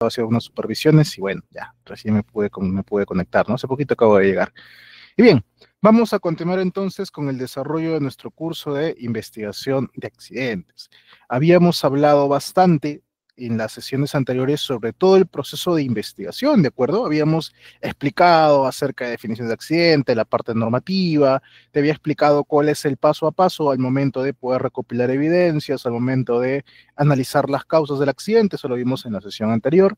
ha haciendo unas supervisiones y bueno, ya, recién me pude, me pude conectar, ¿no? Hace poquito acabo de llegar. Y bien, vamos a continuar entonces con el desarrollo de nuestro curso de investigación de accidentes. Habíamos hablado bastante en las sesiones anteriores sobre todo el proceso de investigación, ¿de acuerdo? Habíamos explicado acerca de definición de accidente, la parte normativa, te había explicado cuál es el paso a paso al momento de poder recopilar evidencias, al momento de analizar las causas del accidente, eso lo vimos en la sesión anterior.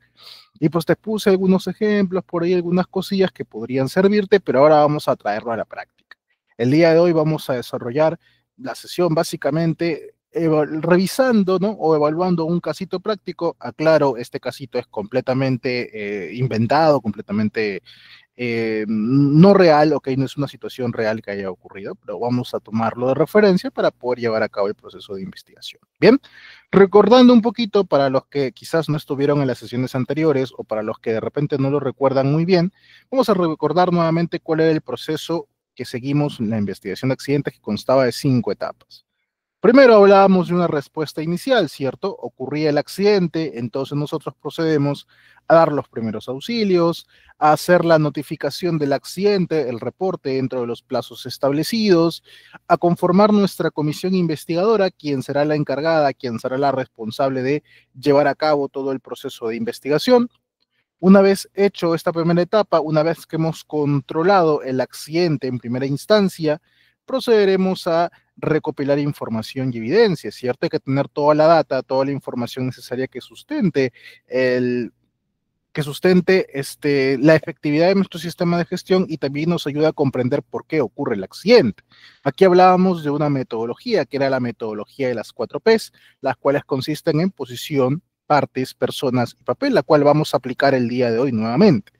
Y pues te puse algunos ejemplos por ahí, algunas cosillas que podrían servirte, pero ahora vamos a traerlo a la práctica. El día de hoy vamos a desarrollar la sesión básicamente revisando o evaluando un casito práctico, aclaro, este casito es completamente eh, inventado, completamente eh, no real, ok, no es una situación real que haya ocurrido, pero vamos a tomarlo de referencia para poder llevar a cabo el proceso de investigación. Bien, recordando un poquito para los que quizás no estuvieron en las sesiones anteriores o para los que de repente no lo recuerdan muy bien, vamos a recordar nuevamente cuál era el proceso que seguimos en la investigación de accidentes que constaba de cinco etapas. Primero hablábamos de una respuesta inicial, ¿cierto? Ocurría el accidente, entonces nosotros procedemos a dar los primeros auxilios, a hacer la notificación del accidente, el reporte dentro de los plazos establecidos, a conformar nuestra comisión investigadora, quien será la encargada, quien será la responsable de llevar a cabo todo el proceso de investigación. Una vez hecho esta primera etapa, una vez que hemos controlado el accidente en primera instancia, procederemos a recopilar información y evidencia, ¿cierto? Hay que tener toda la data, toda la información necesaria que sustente el que sustente este, la efectividad de nuestro sistema de gestión y también nos ayuda a comprender por qué ocurre el accidente. Aquí hablábamos de una metodología que era la metodología de las cuatro Ps, las cuales consisten en posición, partes, personas y papel, la cual vamos a aplicar el día de hoy nuevamente.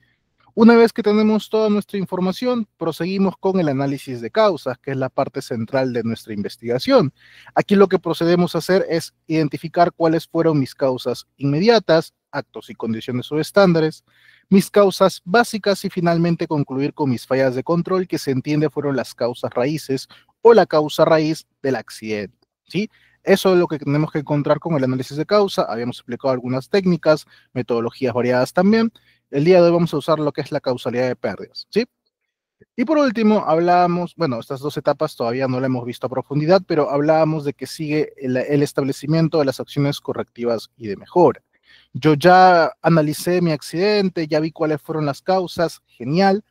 Una vez que tenemos toda nuestra información, proseguimos con el análisis de causas, que es la parte central de nuestra investigación. Aquí lo que procedemos a hacer es identificar cuáles fueron mis causas inmediatas, actos y condiciones o estándares, mis causas básicas y finalmente concluir con mis fallas de control, que se entiende fueron las causas raíces o la causa raíz del accidente. ¿sí? Eso es lo que tenemos que encontrar con el análisis de causa. Habíamos explicado algunas técnicas, metodologías variadas también el día de hoy vamos a usar lo que es la causalidad de pérdidas, ¿sí? Y por último, hablábamos, bueno, estas dos etapas todavía no la hemos visto a profundidad, pero hablábamos de que sigue el, el, establecimiento de las acciones correctivas y de mejora. Yo ya analicé mi accidente, ya vi cuáles fueron las causas, genial.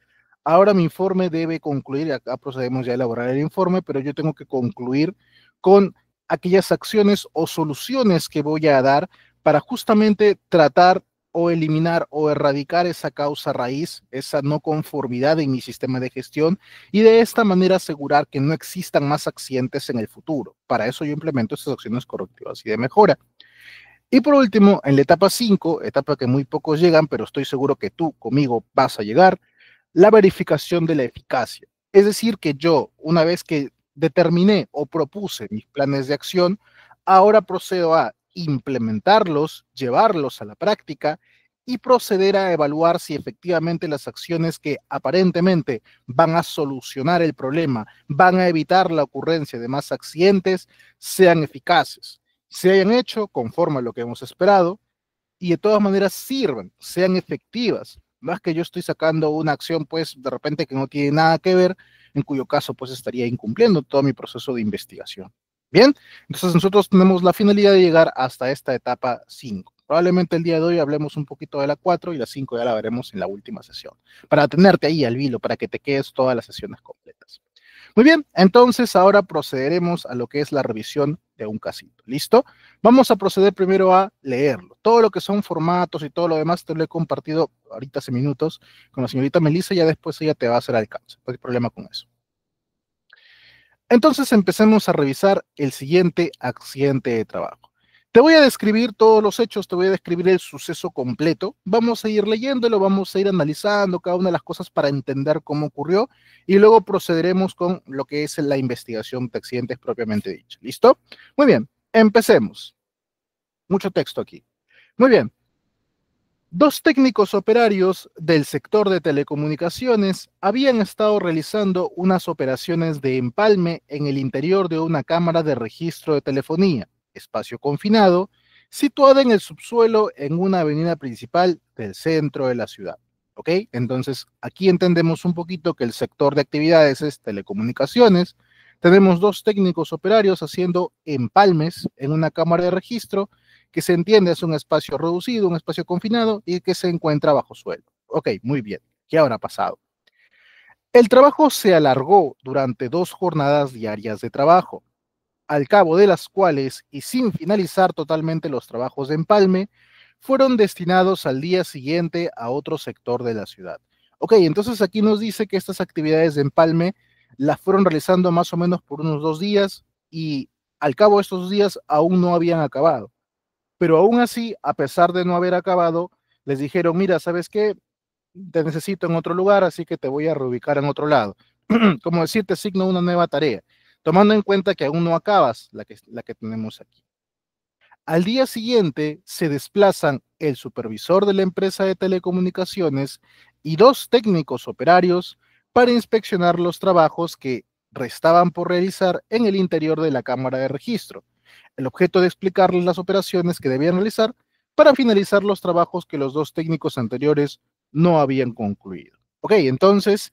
Ahora mi informe debe concluir, acá procedemos ya a elaborar el informe, pero yo tengo que concluir con aquellas acciones o soluciones que voy a dar para justamente tratar o eliminar o erradicar esa causa raíz, esa no conformidad en mi sistema de gestión y de esta manera asegurar que no existan más accidentes en el futuro. Para eso yo implemento estas acciones correctivas y de mejora. Y por último, en la etapa 5, etapa que muy pocos llegan, pero estoy seguro que tú conmigo vas a llegar, la verificación de la eficacia. Es decir, que yo, una vez que determiné o propuse mis planes de acción, ahora procedo a implementarlos, llevarlos a la práctica y proceder a evaluar si efectivamente las acciones que aparentemente van a solucionar el problema, van a evitar la ocurrencia de más accidentes, sean eficaces, se hayan hecho conforme a lo que hemos esperado y de todas maneras sirvan, sean efectivas. Más que yo estoy sacando una acción pues de repente que no tiene nada que ver, en cuyo caso pues estaría incumpliendo todo mi proceso de investigación. Bien, entonces nosotros tenemos la finalidad de llegar hasta esta etapa 5. Probablemente el día de hoy hablemos un poquito de la 4 y la 5 ya la veremos en la última sesión, para tenerte ahí al vilo, para que te quedes todas las sesiones completas. Muy bien, entonces ahora procederemos a lo que es la revisión de un casito. ¿Listo? Vamos a proceder primero a leerlo. Todo lo que son formatos y todo lo demás te lo he compartido ahorita hace minutos con la señorita Melissa, ya después ella te va a hacer alcance. No hay problema con eso. Entonces empecemos a revisar el siguiente accidente de trabajo. Te voy a describir todos los hechos, te voy a describir el suceso completo. Vamos a ir leyéndolo, vamos a ir analizando cada una de las cosas para entender cómo ocurrió y luego procederemos con lo que es la investigación de accidentes propiamente dicho. ¿Listo? Muy bien, empecemos. Mucho texto aquí. Muy bien, Dos técnicos operarios del sector de telecomunicaciones habían estado realizando unas operaciones de empalme en el interior de una cámara de registro de telefonía, espacio confinado, situada en el subsuelo en una avenida principal del centro de la ciudad. ¿Ok? Entonces, aquí entendemos un poquito que el sector de actividades es telecomunicaciones. Tenemos dos técnicos operarios haciendo empalmes en una cámara de registro que se entiende es un espacio reducido, un espacio confinado y que se encuentra bajo suelo. Ok, muy bien. ¿Qué habrá pasado? El trabajo se alargó durante dos jornadas diarias de trabajo, al cabo de las cuales, y sin finalizar totalmente los trabajos de empalme, fueron destinados al día siguiente a otro sector de la ciudad. Ok, entonces aquí nos dice que estas actividades de empalme las fueron realizando más o menos por unos dos días y al cabo de estos días aún no habían acabado. Pero aún así, a pesar de no haber acabado, les dijeron, mira, ¿sabes qué? Te necesito en otro lugar, así que te voy a reubicar en otro lado. Como decir, te signo una nueva tarea, tomando en cuenta que aún no acabas la que, la que tenemos aquí. Al día siguiente se desplazan el supervisor de la empresa de telecomunicaciones y dos técnicos operarios para inspeccionar los trabajos que restaban por realizar en el interior de la Cámara de Registro, el objeto de explicarles las operaciones que debían realizar para finalizar los trabajos que los dos técnicos anteriores no habían concluido. Ok, entonces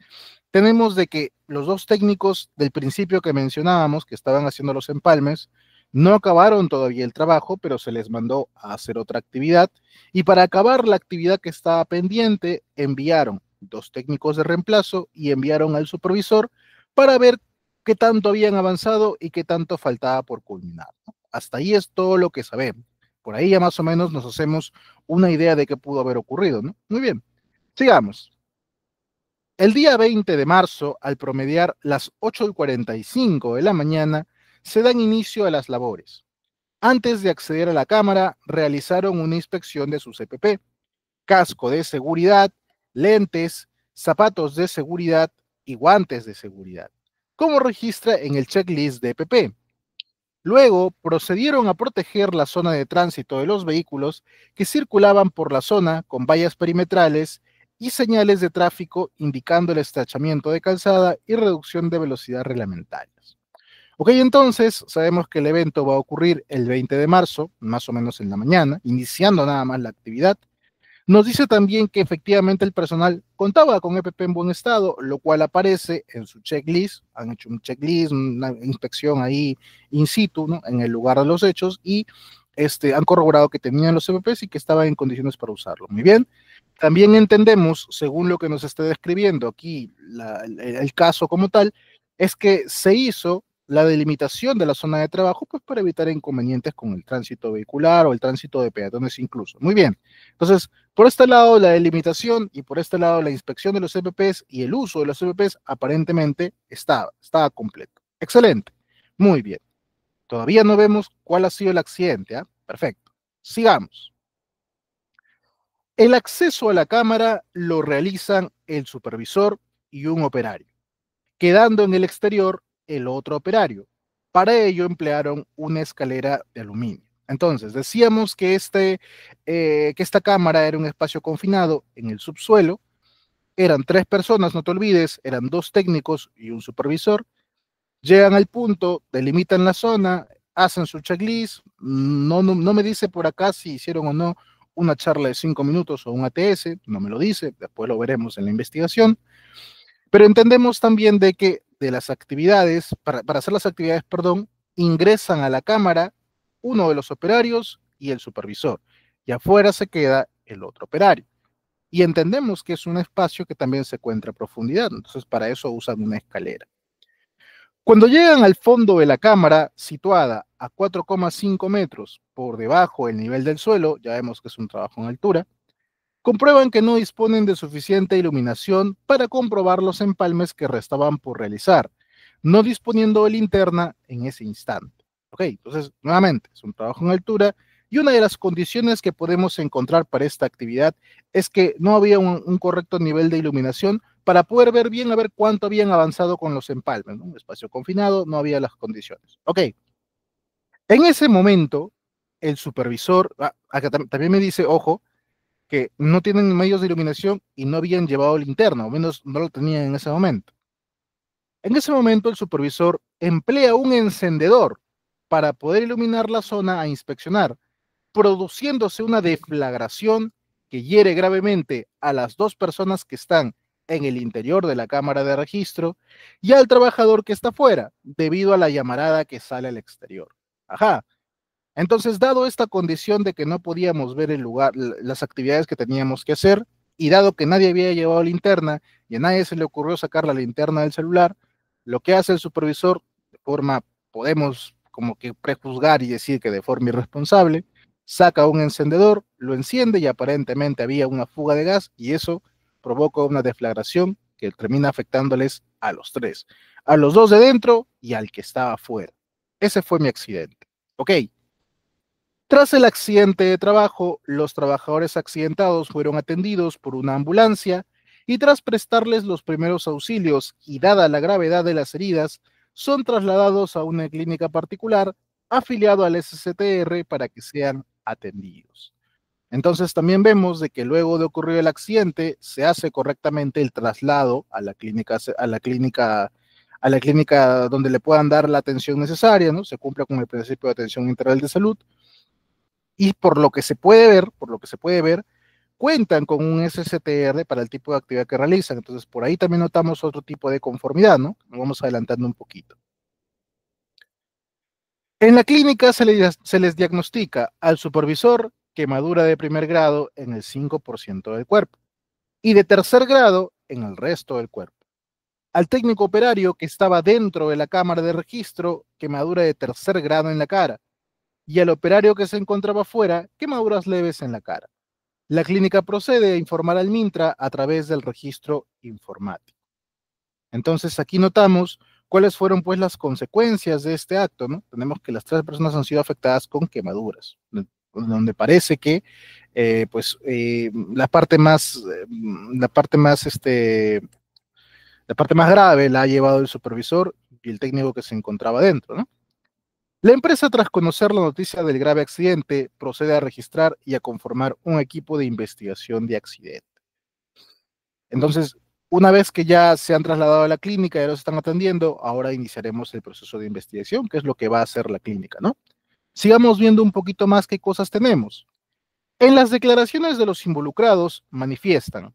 tenemos de que los dos técnicos del principio que mencionábamos, que estaban haciendo los empalmes, no acabaron todavía el trabajo, pero se les mandó a hacer otra actividad. Y para acabar la actividad que estaba pendiente, enviaron dos técnicos de reemplazo y enviaron al supervisor para ver qué tanto habían avanzado y qué tanto faltaba por culminar. Hasta ahí es todo lo que sabemos. Por ahí ya más o menos nos hacemos una idea de qué pudo haber ocurrido, ¿no? Muy bien, sigamos. El día 20 de marzo, al promediar las 8.45 de la mañana, se dan inicio a las labores. Antes de acceder a la cámara, realizaron una inspección de su CPP, casco de seguridad, lentes, zapatos de seguridad y guantes de seguridad como registra en el checklist de PP. Luego procedieron a proteger la zona de tránsito de los vehículos que circulaban por la zona con vallas perimetrales y señales de tráfico indicando el estrechamiento de calzada y reducción de velocidad reglamentarias. Ok, entonces sabemos que el evento va a ocurrir el 20 de marzo, más o menos en la mañana, iniciando nada más la actividad, nos dice también que efectivamente el personal contaba con EPP en buen estado, lo cual aparece en su checklist, han hecho un checklist, una inspección ahí in situ, ¿no? en el lugar de los hechos, y este, han corroborado que tenían los EPPs y que estaban en condiciones para usarlo. Muy bien. También entendemos, según lo que nos está describiendo aquí el caso como tal, es que se hizo la delimitación de la zona de trabajo, pues para evitar inconvenientes con el tránsito vehicular o el tránsito de peatones incluso. Muy bien. Entonces, por este lado la delimitación y por este lado la inspección de los EPPs y el uso de los EPPs aparentemente estaba, estaba completo. Excelente. Muy bien. Todavía no vemos cuál ha sido el accidente. ¿ah? Perfecto. Sigamos. El acceso a la cámara lo realizan el supervisor y un operario, quedando en el exterior el otro operario. Para ello emplearon una escalera de aluminio. Entonces, decíamos que, este, eh, que esta cámara era un espacio confinado en el subsuelo. Eran tres personas, no te olvides, eran dos técnicos y un supervisor. Llegan al punto, delimitan la zona, hacen su checklist. No, no, no me dice por acá si hicieron o no una charla de cinco minutos o un ATS, no me lo dice, después lo veremos en la investigación. Pero entendemos también de que de las actividades, para, hacer las actividades, perdón, ingresan a la cámara uno de los operarios y el supervisor, y afuera se queda el otro operario. Y entendemos que es un espacio que también se encuentra a profundidad, entonces para eso usan una escalera. Cuando llegan al fondo de la cámara, situada a 4,5 metros por debajo del nivel del suelo, ya vemos que es un trabajo en altura, comprueban que no disponen de suficiente iluminación para comprobar los empalmes que restaban por realizar, no disponiendo de linterna en ese instante. Ok, entonces, nuevamente, es un trabajo en altura y una de las condiciones que podemos encontrar para esta actividad es que no había un, correcto nivel de iluminación para poder ver bien a ver cuánto habían avanzado con los empalmes. Un espacio confinado, no había las condiciones. Ok. En ese momento, el supervisor, ah, acá también me dice, ojo, que no tienen medios de iluminación y no habían llevado linterna, o menos no lo tenían en ese momento. En ese momento el supervisor emplea un encendedor para poder iluminar la zona a inspeccionar, produciéndose una deflagración que hiere gravemente a las dos personas que están en el interior de la cámara de registro y al trabajador que está fuera debido a la llamarada que sale al exterior. Ajá, entonces, dado esta condición de que no podíamos ver el lugar, las actividades que teníamos que hacer, y dado que nadie había llevado linterna y a nadie se le ocurrió sacar la linterna del celular, lo que hace el supervisor, de forma, podemos como que prejuzgar y decir que de forma irresponsable, saca un encendedor, lo enciende y aparentemente había una fuga de gas y eso provoca una deflagración que termina afectándoles a los tres, a los dos de dentro y al que estaba afuera. Ese fue mi accidente. Ok, tras el accidente de trabajo, los trabajadores accidentados fueron atendidos por una ambulancia y tras prestarles los primeros auxilios y dada la gravedad de las heridas, son trasladados a una clínica particular afiliado al SCTR para que sean atendidos. Entonces también vemos de que luego de ocurrir el accidente se hace correctamente el traslado a la clínica a la clínica a la clínica donde le puedan dar la atención necesaria, ¿no? Se cumple con el principio de atención integral de salud y por lo que se puede ver, por lo que se puede ver, cuentan con un SSTR para el tipo de actividad que realizan. Entonces, por ahí también notamos otro tipo de conformidad, ¿no? Nos vamos adelantando un poquito. En la clínica se les, se les diagnostica al supervisor quemadura de primer grado en el 5% del cuerpo y de tercer grado en el resto del cuerpo. Al técnico operario que estaba dentro de la cámara de registro, quemadura de tercer grado en la cara y al operario que se encontraba fuera quemaduras leves en la cara. La clínica procede a informar al Mintra a través del registro informático. Entonces aquí notamos cuáles fueron pues las consecuencias de este acto, ¿no? Tenemos que las tres personas han sido afectadas con quemaduras, donde parece que eh, pues eh, la parte más, eh, la parte más este, la parte más grave la ha llevado el supervisor y el técnico que se encontraba dentro, ¿no? La empresa, tras conocer la noticia del grave accidente, procede a registrar y a conformar un equipo de investigación de accidente. Entonces, una vez que ya se han trasladado a la clínica y los están atendiendo, ahora iniciaremos el proceso de investigación, que es lo que va a hacer la clínica, ¿no? Sigamos viendo un poquito más qué cosas tenemos. En las declaraciones de los involucrados manifiestan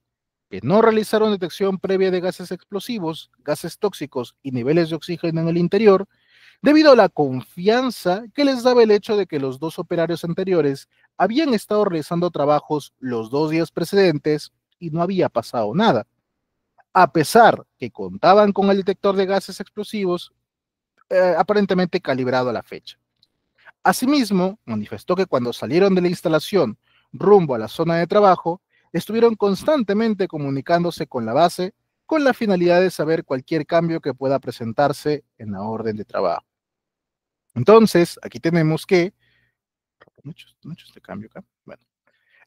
que no realizaron detección previa de gases explosivos, gases tóxicos y niveles de oxígeno en el interior, debido a la confianza que les daba el hecho de que los dos operarios anteriores habían estado realizando trabajos los dos días precedentes y no había pasado nada. A pesar que contaban con el detector de gases explosivos, eh, aparentemente calibrado a la fecha. Asimismo, manifestó que cuando salieron de la instalación rumbo a la zona de trabajo, estuvieron constantemente comunicándose con la base con la finalidad de saber cualquier cambio que pueda presentarse en la orden de trabajo. Entonces, aquí tenemos que... de cambio acá. Bueno.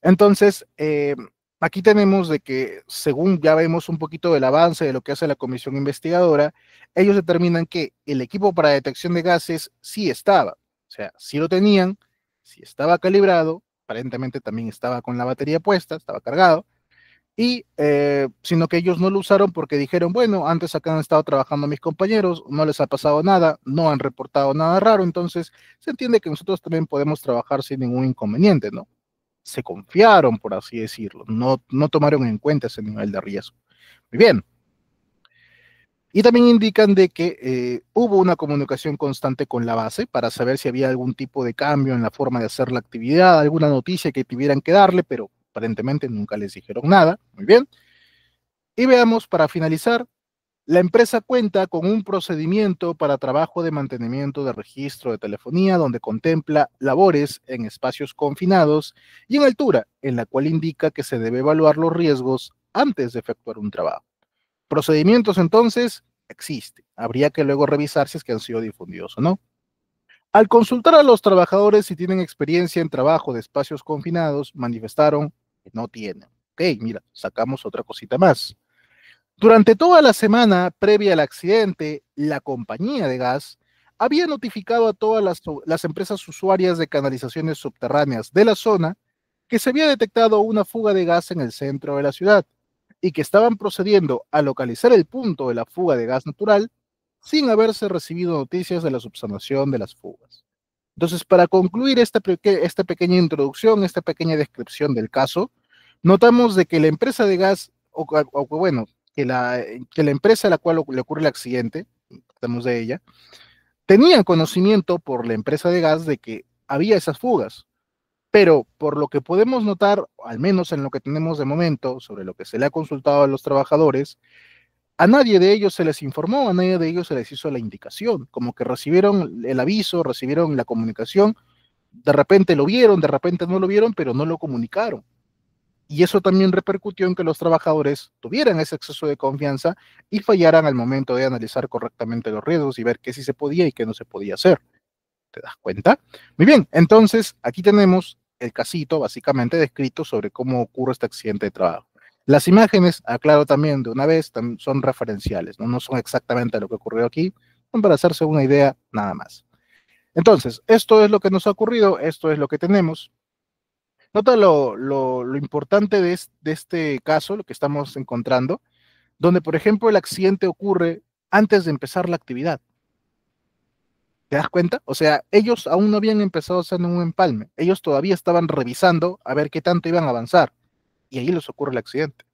Entonces, eh, aquí tenemos de que, según ya vemos un poquito del avance de lo que hace la comisión investigadora, ellos determinan que el equipo para detección de gases sí estaba, o sea, sí lo tenían, sí estaba calibrado, aparentemente también estaba con la batería puesta, estaba cargado, y eh, sino que ellos no lo usaron porque dijeron, bueno, antes acá han estado trabajando mis compañeros, no les ha pasado nada, no han reportado nada raro, entonces se entiende que nosotros también podemos trabajar sin ningún inconveniente, ¿no? Se confiaron, por así decirlo, no, no tomaron en cuenta ese nivel de riesgo. Muy bien. Y también indican de que eh, hubo una comunicación constante con la base para saber si había algún tipo de cambio en la forma de hacer la actividad, alguna noticia que tuvieran que darle, pero aparentemente nunca les dijeron nada, muy bien. Y veamos, para finalizar, la empresa cuenta con un procedimiento para trabajo de mantenimiento de registro de telefonía donde contempla labores en espacios confinados y en altura, en la cual indica que se debe evaluar los riesgos antes de efectuar un trabajo. Procedimientos entonces existen. Habría que luego revisar si es que han sido difundidos o no. Al consultar a los trabajadores si tienen experiencia en trabajo de espacios confinados, manifestaron no tienen. Ok, mira, sacamos otra cosita más. Durante toda la semana previa al accidente, la compañía de gas había notificado a todas las, las, empresas usuarias de canalizaciones subterráneas de la zona que se había detectado una fuga de gas en el centro de la ciudad y que estaban procediendo a localizar el punto de la fuga de gas natural sin haberse recibido noticias de la subsanación de las fugas. Entonces, para concluir esta, esta pequeña introducción, esta pequeña descripción del caso, notamos de que la empresa de gas, o, o bueno, que la, que la empresa a la cual le ocurre el accidente, estamos de ella, tenía conocimiento por la empresa de gas de que había esas fugas. Pero por lo que podemos notar, al menos en lo que tenemos de momento, sobre lo que se le ha consultado a los trabajadores, a nadie de ellos se les informó, a nadie de ellos se les hizo la indicación, como que recibieron el aviso, recibieron la comunicación, de repente lo vieron, de repente no lo vieron, pero no lo comunicaron. Y eso también repercutió en que los trabajadores tuvieran ese exceso de confianza y fallaran al momento de analizar correctamente los riesgos y ver qué sí se podía y qué no se podía hacer. ¿Te das cuenta? Muy bien, entonces aquí tenemos el casito básicamente descrito sobre cómo ocurre este accidente de trabajo. Las imágenes, aclaro también de una vez, son referenciales, ¿no? no son exactamente lo que ocurrió aquí, son para hacerse una idea nada más. Entonces, esto es lo que nos ha ocurrido, esto es lo que tenemos. Nota lo, importante de, de este caso, lo que estamos encontrando, donde, por ejemplo, el accidente ocurre antes de empezar la actividad. ¿Te das cuenta? O sea, ellos aún no habían empezado a hacer un empalme. Ellos todavía estaban revisando a ver qué tanto iban a avanzar y ahí les ocurre el accidente.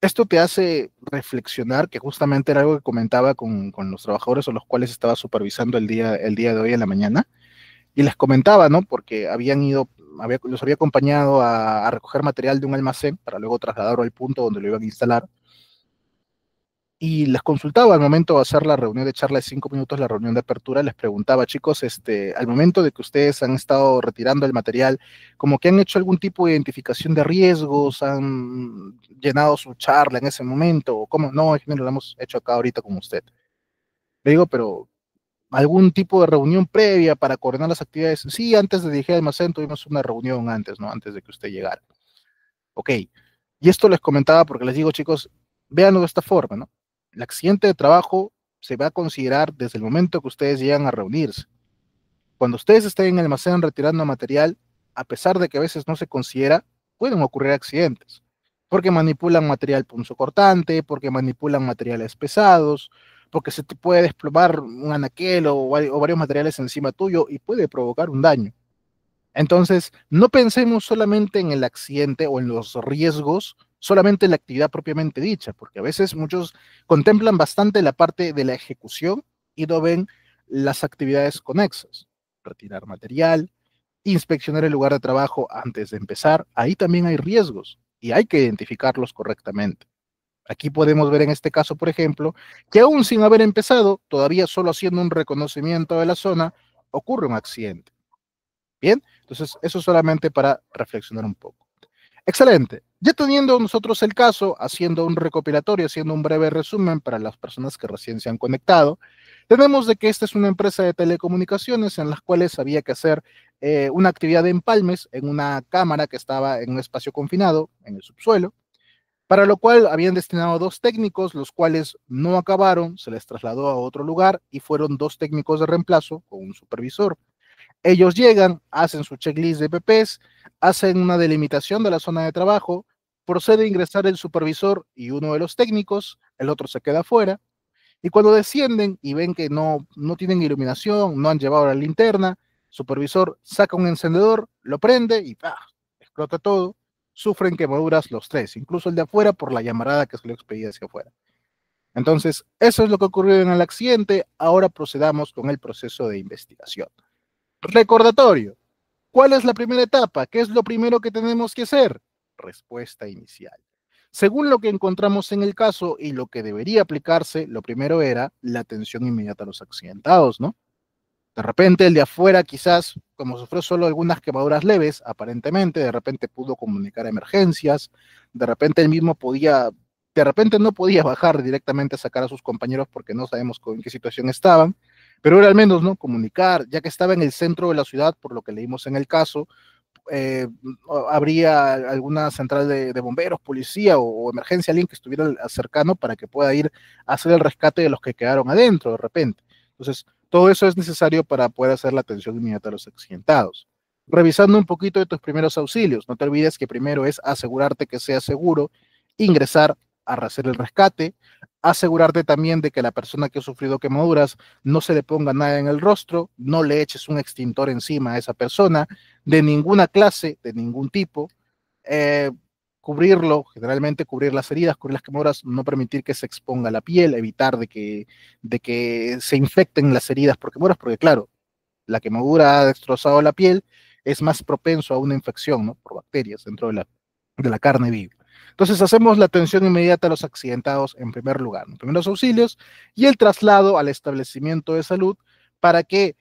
Esto te hace reflexionar, que justamente era algo que comentaba con, los trabajadores o los cuales estaba supervisando el día, el día de hoy en la mañana, y les comentaba, ¿no? Porque habían ido, había, los había acompañado a, a recoger material de un almacén para luego trasladarlo al punto donde lo iban a instalar y les consultaba al momento de hacer la reunión de charla de cinco minutos, la reunión de apertura, les preguntaba, chicos, este, al momento de que ustedes han estado retirando el material, como que han hecho algún tipo de identificación de riesgos, han llenado su charla en ese momento, o cómo, no, lo hemos hecho acá ahorita con usted. Le digo, pero algún tipo de reunión previa para coordinar las actividades. Sí, antes de dirigir al almacén tuvimos una reunión antes, ¿no? Antes de que usted llegara. Ok. Y esto les comentaba porque les digo, chicos, véanlo de esta forma, ¿no? el accidente de trabajo se va a considerar desde el momento que ustedes llegan a reunirse. Cuando ustedes estén en el almacén retirando material, a pesar de que a veces no se considera, pueden ocurrir accidentes, porque manipulan material punzocortante, porque manipulan materiales pesados, porque se te puede desplomar un anaquel o varios materiales encima tuyo y puede provocar un daño. Entonces, no pensemos solamente en el accidente o en los riesgos solamente la actividad propiamente dicha, porque a veces muchos contemplan bastante la parte de la ejecución y no ven las actividades conexas, retirar material, inspeccionar el lugar de trabajo antes de empezar, ahí también hay riesgos y hay que identificarlos correctamente. Aquí podemos ver en este caso, por ejemplo, que aún sin haber empezado, todavía solo haciendo un reconocimiento de la zona, ocurre un accidente. Bien, entonces eso solamente para reflexionar un poco. Excelente. Ya teniendo nosotros el caso, haciendo un recopilatorio, haciendo un breve resumen para las personas que recién se han conectado, tenemos de que esta es una empresa de telecomunicaciones en las cuales había que hacer eh, una actividad de empalmes en una cámara que estaba en un espacio confinado, en el subsuelo, para lo cual habían destinado dos técnicos, los cuales no acabaron, se les trasladó a otro lugar y fueron dos técnicos de reemplazo con un supervisor. Ellos llegan, hacen su checklist de PPs, hacen una delimitación de la zona de trabajo, procede a ingresar el supervisor y uno de los técnicos, el otro se queda afuera, y cuando descienden y ven que no, no tienen iluminación, no han llevado la linterna, supervisor saca un encendedor, lo prende y ¡pah! explota todo. Sufren quemaduras los tres, incluso el de afuera por la llamarada que se le expedía hacia afuera. Entonces, eso es lo que ocurrió en el accidente. Ahora procedamos con el proceso de investigación. Recordatorio. ¿Cuál es la primera etapa? ¿Qué es lo primero que tenemos que hacer? Respuesta inicial. Según lo que encontramos en el caso y lo que debería aplicarse, lo primero era la atención inmediata a los accidentados, ¿no? De repente el de afuera quizás, como sufrió solo algunas quemaduras leves, aparentemente, de repente pudo comunicar emergencias, de repente él mismo podía, de repente no podía bajar directamente a sacar a sus compañeros porque no sabemos en qué situación estaban, pero era al menos, ¿no? Comunicar, ya que estaba en el centro de la ciudad, por lo que leímos en el caso, eh, habría alguna central de, bomberos, policía o, o, emergencia, alguien que estuviera cercano para que pueda ir a hacer el rescate de los que quedaron adentro de repente. Entonces, todo eso es necesario para poder hacer la atención inmediata a los accidentados. Revisando un poquito de tus primeros auxilios, no te olvides que primero es asegurarte que sea seguro ingresar a hacer el rescate, asegurarte también de que la persona que ha sufrido quemaduras no se le ponga nada en el rostro, no le eches un extintor encima a esa persona, de ninguna clase, de ningún tipo, eh, cubrirlo, generalmente cubrir las heridas, cubrir las quemaduras, no permitir que se exponga la piel, evitar de que, de que se infecten las heridas por quemaduras, porque claro, la quemadura ha destrozado la piel, es más propenso a una infección ¿no? por bacterias dentro de la, de la carne viva. Entonces hacemos la atención inmediata a los accidentados en primer lugar, en primeros auxilios, y el traslado al establecimiento de salud para que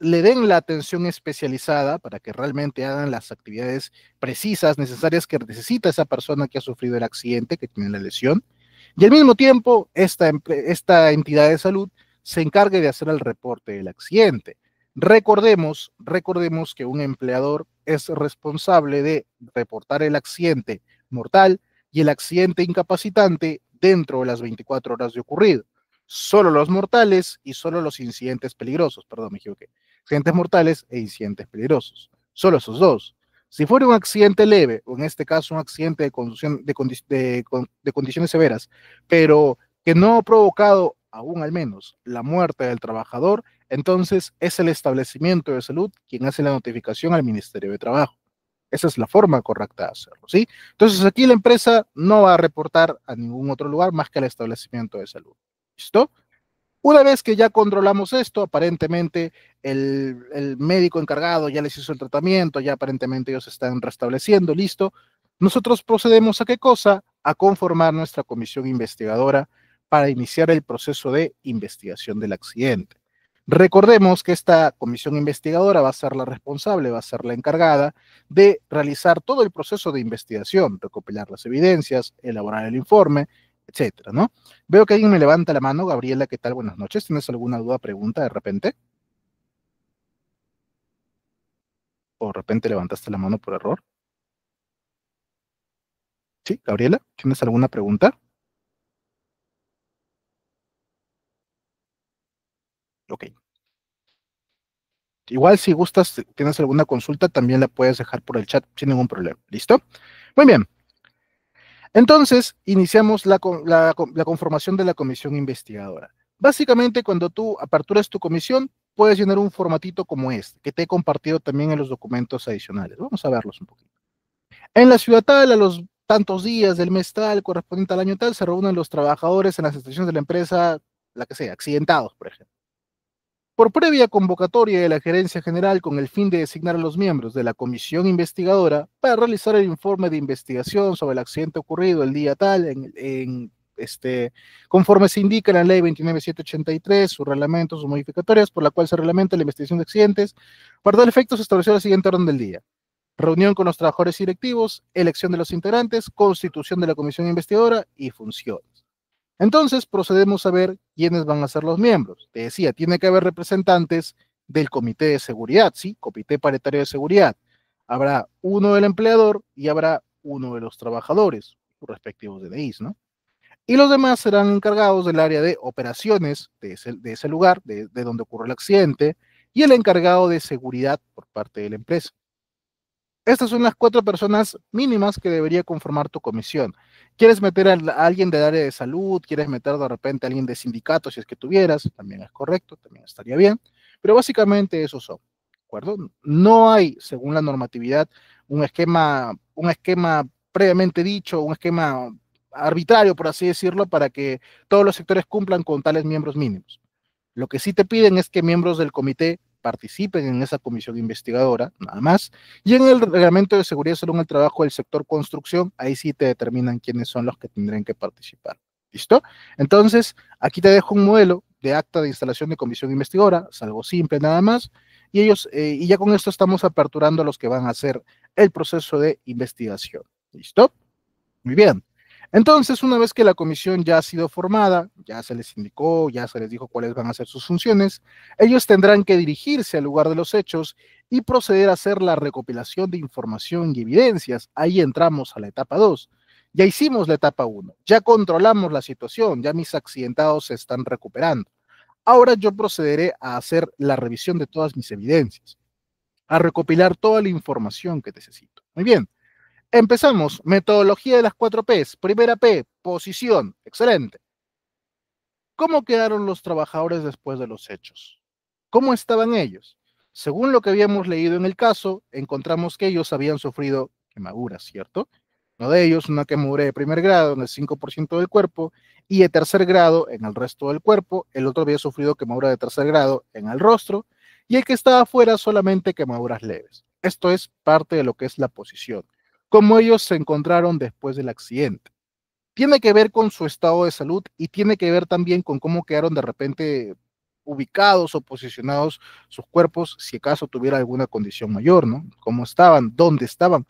le den la atención especializada, para que realmente hagan las actividades precisas, necesarias que necesita esa persona que ha sufrido el accidente, que tiene la lesión. Y al mismo tiempo, esta, esta entidad de salud se encargue de hacer el reporte del accidente. Recordemos, recordemos que un empleador es responsable de reportar el accidente mortal y el accidente incapacitante dentro de las 24 horas de ocurrido. Solo los mortales y solo los incidentes peligrosos, perdón, me equivoqué. Accidentes mortales e incidentes peligrosos. Solo esos dos. Si fuera un accidente leve, o en este caso un accidente de, conducción de condiciones severas, pero que no ha provocado, aún al menos, la muerte del trabajador, entonces es el establecimiento de salud quien hace la notificación al Ministerio de Trabajo. Esa es la forma correcta de hacerlo, ¿sí? Entonces aquí la empresa no va a reportar a ningún otro lugar más que al establecimiento de salud. ¿Listo? Una vez que ya controlamos esto, aparentemente el, médico encargado ya les hizo el tratamiento, ya aparentemente ellos están restableciendo, listo. Nosotros procedemos a qué cosa? A conformar nuestra comisión investigadora para iniciar el proceso de investigación del accidente. Recordemos que esta comisión investigadora va a ser la responsable, va a ser la encargada de realizar todo el proceso de investigación, recopilar las evidencias, elaborar el informe, etcétera, ¿no? Veo que alguien me levanta la mano. Gabriela, ¿qué tal? Buenas noches. ¿Tienes alguna duda, pregunta de repente? ¿O de repente levantaste la mano por error? Sí, Gabriela, ¿tienes alguna pregunta? Ok. Igual si gustas, tienes alguna consulta, también la puedes dejar por el chat sin ningún problema. ¿Listo? Muy bien. Entonces, iniciamos la, la conformación de la comisión investigadora. Básicamente, cuando tú aperturas tu comisión, puedes llenar un formatito como este, que te he compartido también en los documentos adicionales. Vamos a verlos un poquito. En la ciudad tal, a los tantos días del mes tal, correspondiente al año tal, se reúnen los trabajadores en las estaciones de la empresa, la que sea, accidentados, por ejemplo por previa convocatoria de la Gerencia General con el fin de designar a los miembros de la comisión investigadora para realizar el informe de investigación sobre el accidente ocurrido el día tal, en, este, conforme se indica en la ley 29783, sus reglamentos, o modificatorias, por la cual se reglamenta la investigación de accidentes, para dar efectos estableció la siguiente orden del día. Reunión con los trabajadores directivos, elección de los integrantes, constitución de la comisión investigadora y funciones. Entonces procedemos a ver quiénes van a ser los miembros. Te decía, tiene que haber representantes del comité de seguridad, ¿sí? Comité paritario de seguridad. Habrá uno del empleador y habrá uno de los trabajadores, sus respectivos DDIs, ¿no? Y los demás serán encargados del área de operaciones de ese, lugar, de, donde ocurre el accidente, y el encargado de seguridad por parte de la empresa. Estas son las cuatro personas mínimas que debería conformar tu comisión. ¿Quieres meter a, alguien del área de salud? ¿Quieres meter de repente a alguien de sindicato si es que tuvieras? También es correcto, también estaría bien. Pero básicamente esos son, ¿de acuerdo? No hay, según la normatividad, un esquema, un esquema previamente dicho, un esquema arbitrario, por así decirlo, para que todos los sectores cumplan con tales miembros mínimos. Lo que sí te piden es que miembros del comité participen en esa comisión investigadora, nada más. Y en el reglamento de seguridad según el trabajo del sector construcción, ahí sí te determinan quiénes son los que tendrán que participar. ¿Listo? Entonces, aquí te dejo un modelo de acta de instalación de comisión investigadora, es algo simple nada más, y ellos, eh, y ya con esto estamos aperturando a los que van a hacer el proceso de investigación. ¿Listo? Muy bien. Entonces, una vez que la comisión ya ha sido formada, ya se les indicó, ya se les dijo cuáles van a ser sus funciones, ellos tendrán que dirigirse al lugar de los hechos y proceder a hacer la recopilación de información y evidencias. Ahí entramos a la etapa 2. Ya hicimos la etapa 1, ya controlamos la situación, ya mis accidentados se están recuperando. Ahora yo procederé a hacer la revisión de todas mis evidencias, a recopilar toda la información que necesito. Muy bien. Empezamos. Metodología de las cuatro Ps. Primera P, posición. Excelente. ¿Cómo quedaron los trabajadores después de los hechos? ¿Cómo estaban ellos? Según lo que habíamos leído en el caso, encontramos que ellos habían sufrido quemaduras, ¿cierto? Uno de ellos, una quemadura de primer grado en el 5% del cuerpo y de tercer grado en el resto del cuerpo. El otro había sufrido quemadura de tercer grado en el rostro y el que estaba afuera solamente quemaduras leves. Esto es parte de lo que es la posición cómo ellos se encontraron después del accidente. Tiene que ver con su estado de salud y tiene que ver también con cómo quedaron de repente ubicados o posicionados sus cuerpos, si acaso tuviera alguna condición mayor, ¿no? ¿Cómo estaban? ¿Dónde estaban?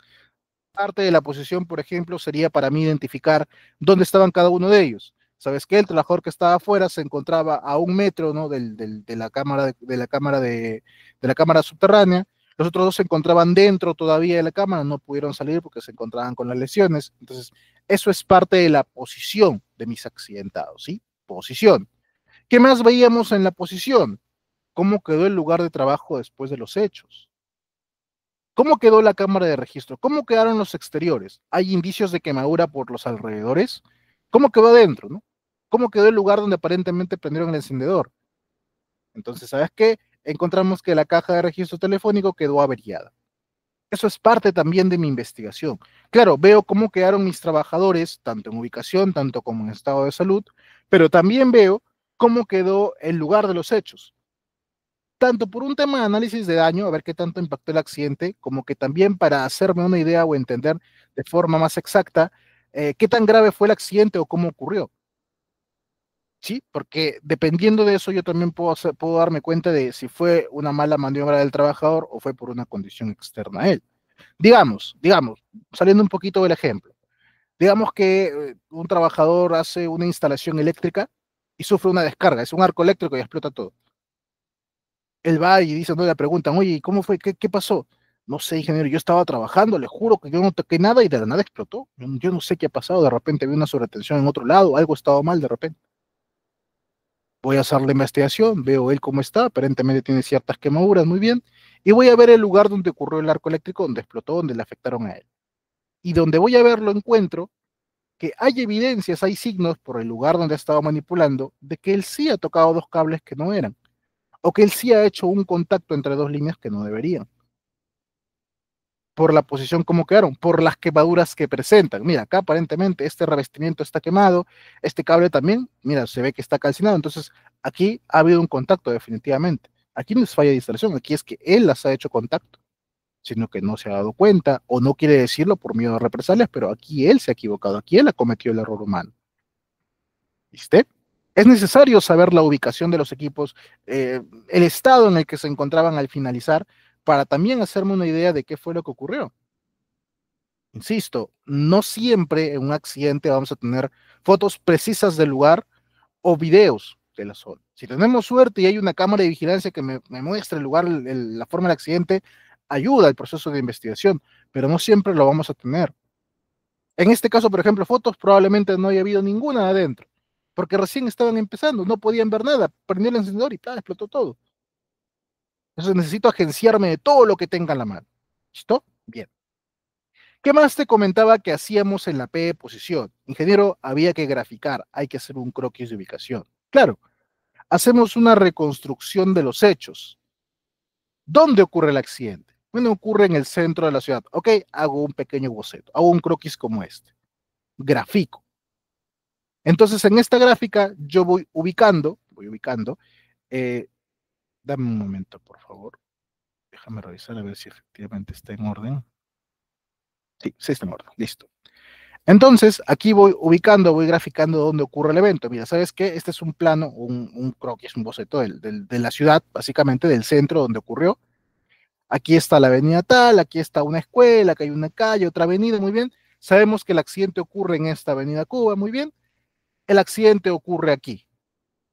Parte de la posición, por ejemplo, sería para mí identificar dónde estaban cada uno de ellos. ¿Sabes que El trabajador que estaba afuera se encontraba a un metro, ¿no? Del, de la cámara, de, la cámara, de la cámara subterránea los otros dos se encontraban dentro todavía de la cámara, no pudieron salir porque se encontraban con las lesiones. Entonces, eso es parte de la posición de mis accidentados, ¿sí? Posición. ¿Qué más veíamos en la posición? ¿Cómo quedó el lugar de trabajo después de los hechos? ¿Cómo quedó la cámara de registro? ¿Cómo quedaron los exteriores? ¿Hay indicios de quemadura por los alrededores? ¿Cómo quedó adentro? ¿no? ¿Cómo quedó el lugar donde aparentemente prendieron el encendedor? Entonces, ¿sabes qué? encontramos que la caja de registro telefónico quedó averiada. Eso es parte también de mi investigación. Claro, veo cómo quedaron mis trabajadores, tanto en ubicación, tanto como en estado de salud, pero también veo cómo quedó el lugar de los hechos. Tanto por un tema de análisis de daño, a ver qué tanto impactó el accidente, como que también para hacerme una idea o entender de forma más exacta eh, qué tan grave fue el accidente o cómo ocurrió. ¿sí? Porque dependiendo de eso yo también puedo, puedo darme cuenta de si fue una mala maniobra del trabajador o fue por una condición externa a él. Digamos, digamos, saliendo un poquito del ejemplo, digamos que eh, un trabajador hace una instalación eléctrica y sufre una descarga, es un arco eléctrico y explota todo. Él va y dice, no le preguntan, oye, ¿y ¿cómo fue? ¿Qué, pasó? No sé, ingeniero, yo estaba trabajando, le juro que yo no toqué nada y de la nada explotó. Yo, no sé qué ha pasado, de repente vi una sobretensión en otro lado, algo estaba mal de repente voy a hacer la investigación, veo él cómo está, aparentemente tiene ciertas quemaduras, muy bien, y voy a ver el lugar donde ocurrió el arco eléctrico, donde explotó, donde le afectaron a él. Y donde voy a verlo encuentro que hay evidencias, hay signos por el lugar donde estaba manipulando de que él sí ha tocado dos cables que no eran, o que él sí ha hecho un contacto entre dos líneas que no deberían por la posición como quedaron, por las quemaduras que presentan. Mira, acá aparentemente este revestimiento está quemado, este cable también, mira, se ve que está calcinado, entonces aquí ha habido un contacto definitivamente. Aquí no es falla de instalación, aquí es que él las ha hecho contacto, sino que no se ha dado cuenta o no quiere decirlo por miedo a represalias, pero aquí él se ha equivocado, aquí él ha cometido el error humano. ¿Viste? Es necesario saber la ubicación de los equipos, eh, el estado en el que se encontraban al finalizar, para también hacerme una idea de qué fue lo que ocurrió. Insisto, no siempre en un accidente vamos a tener fotos precisas del lugar o videos de la zona. Si tenemos suerte y hay una cámara de vigilancia que me, muestra el lugar, la forma del accidente, ayuda al proceso de investigación, pero no siempre lo vamos a tener. En este caso, por ejemplo, fotos probablemente no haya habido ninguna adentro, porque recién estaban empezando, no podían ver nada, prendió el encendedor y tal, ah, explotó todo. Entonces necesito agenciarme de todo lo que tenga en la mano. ¿Listo? Bien. ¿Qué más te comentaba que hacíamos en la P de posición? Ingeniero, había que graficar, hay que hacer un croquis de ubicación. Claro, hacemos una reconstrucción de los hechos. ¿Dónde ocurre el accidente? Bueno, ocurre en el centro de la ciudad. Ok, hago un pequeño boceto, hago un croquis como este. Grafico. Entonces, en esta gráfica yo voy ubicando, voy ubicando eh, Dame un momento, por favor. Déjame revisar a ver si efectivamente está en orden. Sí, sí está en orden, listo. Entonces, aquí voy ubicando, voy graficando dónde ocurre el evento. Mira, ¿sabes qué? Este es un plano, un, un croquis, un boceto de la ciudad, básicamente del centro donde ocurrió. Aquí está la avenida tal, aquí está una escuela, acá hay una calle, otra avenida, muy bien. Sabemos que el accidente ocurre en esta avenida Cuba, muy bien. El accidente ocurre aquí,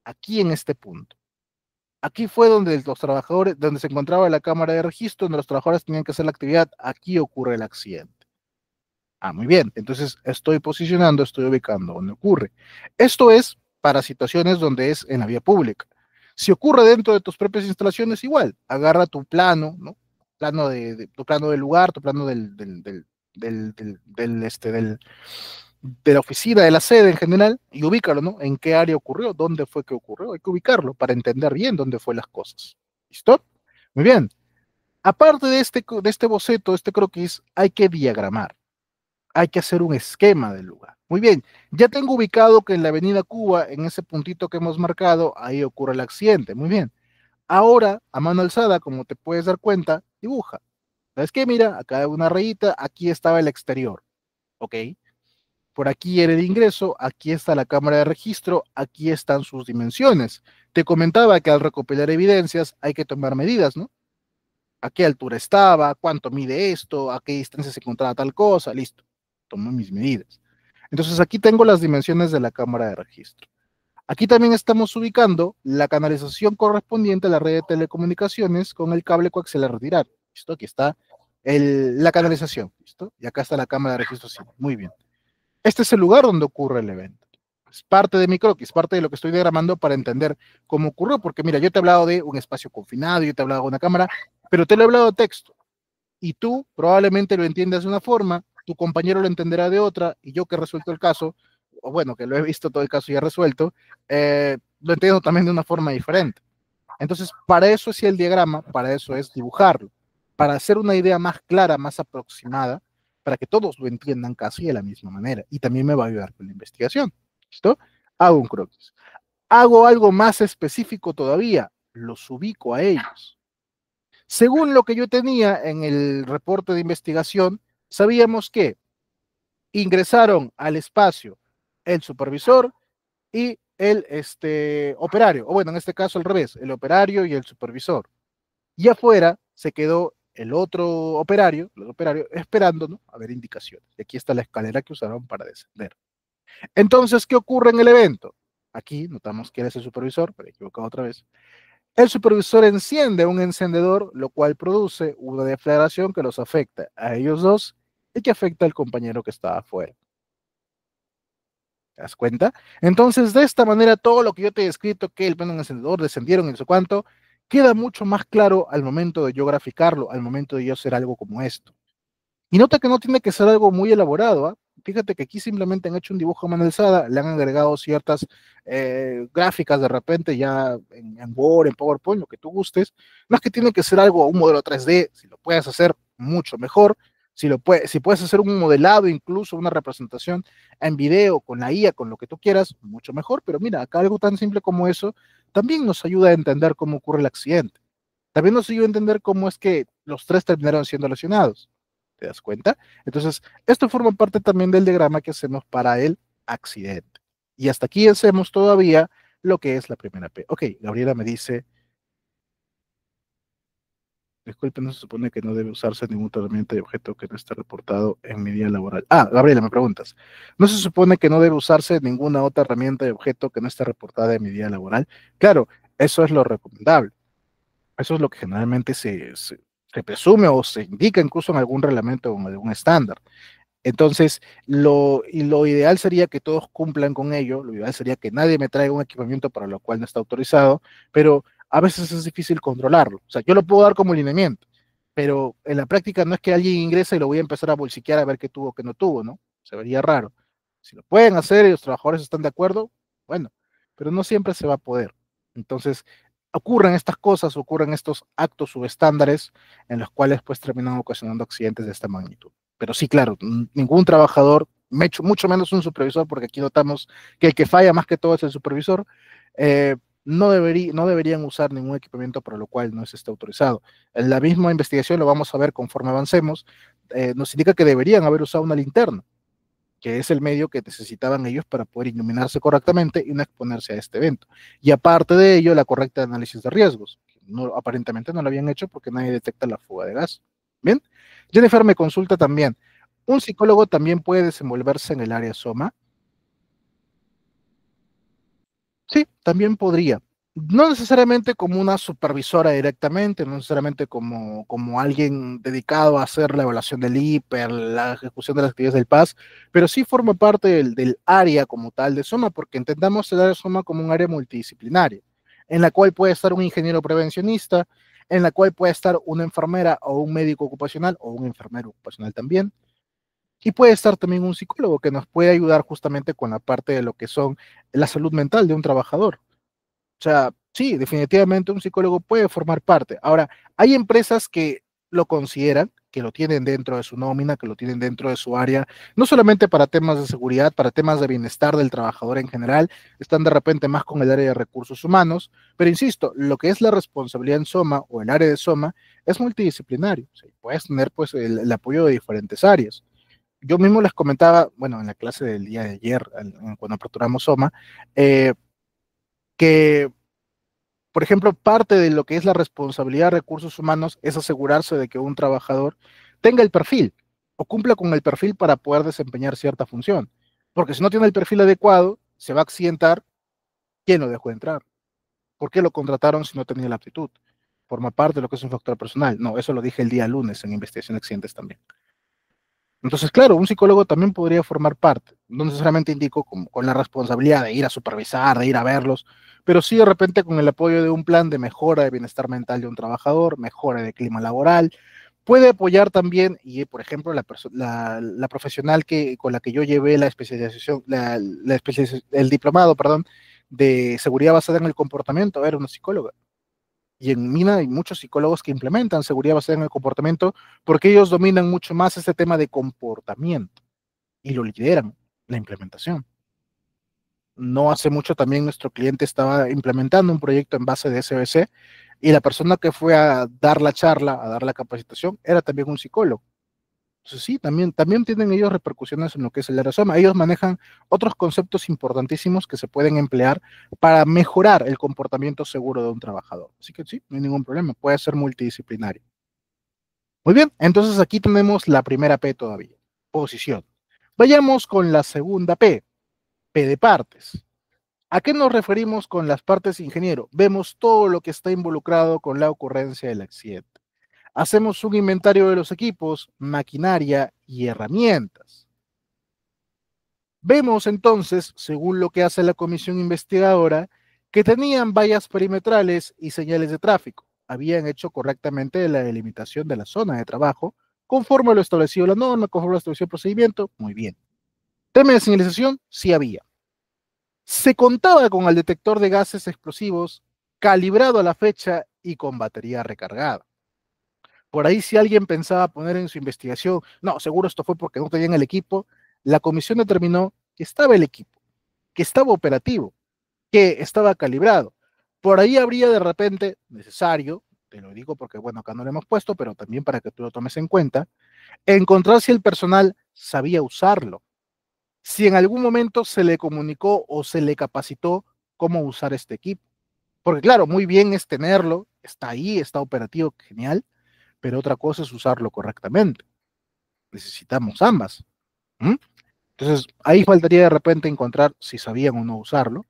aquí en este punto. Aquí fue donde los trabajadores, donde se encontraba la cámara de registro, donde los trabajadores tenían que hacer la actividad. Aquí ocurre el accidente. Ah, muy bien. Entonces estoy posicionando, estoy ubicando donde ocurre. Esto es para situaciones donde es en la vía pública. Si ocurre dentro de tus propias instalaciones, igual. Agarra tu plano, ¿no? Plano de, tu plano del lugar, tu plano del, del, del del, este, de la oficina, de la sede en general, y ubícalo, ¿no? ¿En qué área ocurrió? ¿Dónde fue que ocurrió? Hay que ubicarlo para entender bien dónde fue las cosas. ¿Listo? Muy bien. Aparte de este, de este boceto, este croquis, hay que diagramar. Hay que hacer un esquema del lugar. Muy bien, ya tengo ubicado que en la avenida Cuba, en ese puntito que hemos marcado, ahí ocurre el accidente. Muy bien. Ahora, a mano alzada, como te puedes dar cuenta, dibuja. ¿Sabes qué? Mira, acá hay una rayita, aquí estaba el exterior. ¿Ok? por aquí era el ingreso, aquí está la cámara de registro, aquí están sus dimensiones. Te comentaba que al recopilar evidencias hay que tomar medidas, ¿no? A qué altura estaba, cuánto mide esto, a qué distancia se encontraba tal cosa, listo. Tomo mis medidas. Entonces aquí tengo las dimensiones de la cámara de registro. Aquí también estamos ubicando la canalización correspondiente a la red de telecomunicaciones con el cable coaxial a retirar. ¿Listo? Aquí está la canalización. ¿Listo? Y acá está la cámara de registro. Sí, muy bien. Este es el lugar donde ocurre el evento. Es parte de mi croquis, parte de lo que estoy diagramando para entender cómo ocurrió, porque mira, yo te he hablado de un espacio confinado, yo te he hablado de una cámara, pero te lo he hablado de texto. Y tú probablemente lo entiendas de una forma, tu compañero lo entenderá de otra, y yo que he resuelto el caso, o bueno, que lo he visto todo el caso y he resuelto, eh, lo entiendo también de una forma diferente. Entonces, para eso es el diagrama, para eso es dibujarlo, para hacer una idea más clara, más aproximada para que todos lo entiendan casi de la misma manera. Y también me va a ayudar con la investigación. ¿Listo? Hago un croquis. Hago algo más específico todavía. Los ubico a ellos. Según lo que yo tenía en el reporte de investigación, sabíamos que ingresaron al espacio el supervisor y el este, operario, o bueno, en este caso al revés, el operario y el supervisor. Y afuera se quedó el otro operario, el otro operario, ¿no? a ver indicaciones. Y aquí está la escalera que usaron para descender. Entonces, ¿qué ocurre en el evento? Aquí notamos que es el supervisor, pero he equivocado otra vez. El supervisor enciende un encendedor, lo cual produce una deflagración que los afecta a ellos dos y que afecta al compañero que está afuera. ¿Te das cuenta? Entonces, de esta manera, todo lo que yo te he escrito, que el un encendedor descendieron en su cuanto, queda mucho más claro al momento de yo graficarlo, al momento de yo hacer algo como esto. Y nota que no tiene que ser algo muy elaborado. ¿ah? Fíjate que aquí simplemente han hecho un dibujo a mano alzada, le han agregado ciertas eh, gráficas de repente ya en, Word, en PowerPoint, lo que tú gustes. No es que tiene que ser algo, un modelo 3D, si lo puedes hacer mucho mejor. Si, lo si puedes hacer un modelado, incluso una representación en video, con la IA, con lo que tú quieras, mucho mejor. Pero mira, acá algo tan simple como eso también nos ayuda a entender cómo ocurre el accidente. También nos ayuda a entender cómo es que los tres terminaron siendo lesionados. ¿Te das cuenta? Entonces, esto forma parte también del diagrama que hacemos para el accidente. Y hasta aquí hacemos todavía lo que es la primera P. Ok, Gabriela me dice Disculpe, no se supone que no debe usarse ningún herramienta de objeto que no esté reportado en mi día laboral. Ah, Gabriela, me preguntas. ¿No se supone que no debe usarse ninguna otra herramienta de objeto que no esté reportada en mi día laboral? Claro, eso es lo recomendable. Eso es lo que generalmente se, se, presume o se indica incluso en algún reglamento o en algún estándar. Entonces, lo, y lo ideal sería que todos cumplan con ello, lo ideal sería que nadie me traiga un equipamiento para lo cual no está autorizado, pero a veces es difícil controlarlo. O sea, yo lo puedo dar como lineamiento, pero en la práctica no es que alguien ingrese y lo voy a empezar a bolsiquear a ver qué tuvo, qué no tuvo, ¿no? Se vería raro. Si lo pueden hacer y los trabajadores están de acuerdo, bueno, pero no siempre se va a poder. Entonces, ocurren estas cosas, ocurren estos actos subestándares en los cuales pues terminan ocasionando accidentes de esta magnitud. Pero sí, claro, ningún trabajador, mucho menos un supervisor, porque aquí notamos que el que falla más que todo es el supervisor, eh, no, deberían usar ningún equipamiento para lo cual no es está autorizado. En la misma investigación, lo vamos a ver conforme avancemos, eh, nos indica que deberían haber usado una linterna, que es el medio que necesitaban ellos para poder iluminarse correctamente y no exponerse a este evento. Y aparte de ello, la correcta análisis de riesgos, no, aparentemente no lo habían hecho porque nadie detecta la fuga de gas. Bien, Jennifer me consulta también, ¿un psicólogo también puede desenvolverse en el área SOMA? Sí, también podría. No necesariamente como una supervisora directamente, no necesariamente como, alguien dedicado a hacer la evaluación del IPER, la ejecución de las actividades del PAS, pero sí forma parte del, del área como tal de Soma, porque entendamos el área de Soma como un área multidisciplinaria, en la cual puede estar un ingeniero prevencionista, en la cual puede estar una enfermera o un médico ocupacional o un enfermero ocupacional también, y puede estar también un psicólogo que nos puede ayudar justamente con la parte de lo que son la salud mental de un trabajador. O sea, sí, definitivamente un psicólogo puede formar parte. Ahora, hay empresas que lo consideran, que lo tienen dentro de su nómina, que lo tienen dentro de su área, no solamente para temas de seguridad, para temas de bienestar del trabajador en general, están de repente más con el área de recursos humanos, pero insisto, lo que es la responsabilidad en Soma o el área de Soma es multidisciplinario, puedes tener pues el apoyo de diferentes áreas yo mismo les comentaba, bueno, en la clase del día de ayer, cuando aperturamos Soma, eh, que, por ejemplo, parte de lo que es la responsabilidad de recursos humanos es asegurarse de que un trabajador tenga el perfil o cumpla con el perfil para poder desempeñar cierta función. Porque si no tiene el perfil adecuado, se va a accidentar quién lo dejó entrar. ¿Por qué lo contrataron si no tenía la aptitud? Forma parte de lo que es un factor personal. No, eso lo dije el día lunes en investigación de accidentes también. Entonces, claro, un psicólogo también podría formar parte, no necesariamente indico con, la responsabilidad de ir a supervisar, de ir a verlos, pero sí de repente con el apoyo de un plan de mejora de bienestar mental de un trabajador, mejora de clima laboral, puede apoyar también, y por ejemplo, la, profesional que, con la que yo llevé la especialización, la especialización, el diplomado, perdón, de seguridad basada en el comportamiento, era una psicóloga y en Mina hay muchos psicólogos que implementan seguridad basada en el comportamiento porque ellos dominan mucho más este tema de comportamiento y lo lideran la implementación. No hace mucho también nuestro cliente estaba implementando un proyecto en base de SBC y la persona que fue a dar la charla, a dar la capacitación, era también un psicólogo. Entonces, sí, también, tienen ellos repercusiones en lo que es el aerosoma. Ellos manejan otros conceptos importantísimos que se pueden emplear para mejorar el comportamiento seguro de un trabajador. Así que sí, no hay ningún problema, puede ser multidisciplinario. Muy bien, entonces aquí tenemos la primera P todavía, posición. Vayamos con la segunda P, P de partes. ¿A qué nos referimos con las partes ingeniero? Vemos todo lo que está involucrado con la ocurrencia del accidente hacemos un inventario de los equipos, maquinaria y herramientas. Vemos entonces, según lo que hace la comisión investigadora, que tenían vallas perimetrales y señales de tráfico. Habían hecho correctamente la delimitación de la zona de trabajo, conforme lo estableció la norma, conforme lo estableció el procedimiento, muy bien. Tema de señalización, sí había. Se contaba con el detector de gases explosivos calibrado a la fecha y con batería recargada. Por ahí si alguien pensaba poner en su investigación, no, seguro esto fue porque no tenían el equipo, la comisión determinó que estaba el equipo, que estaba operativo, que estaba calibrado. Por ahí habría de repente, necesario, te lo digo porque bueno, acá no lo hemos puesto, pero también para que tú lo tomes en cuenta, encontrar si el personal sabía usarlo, si en algún momento se le comunicó o se le capacitó cómo usar este equipo. Porque claro, muy bien es tenerlo, está ahí, está operativo, genial, pero otra cosa es usarlo correctamente. Necesitamos ambas. Entonces, ahí faltaría de repente encontrar si sabían o no usarlo.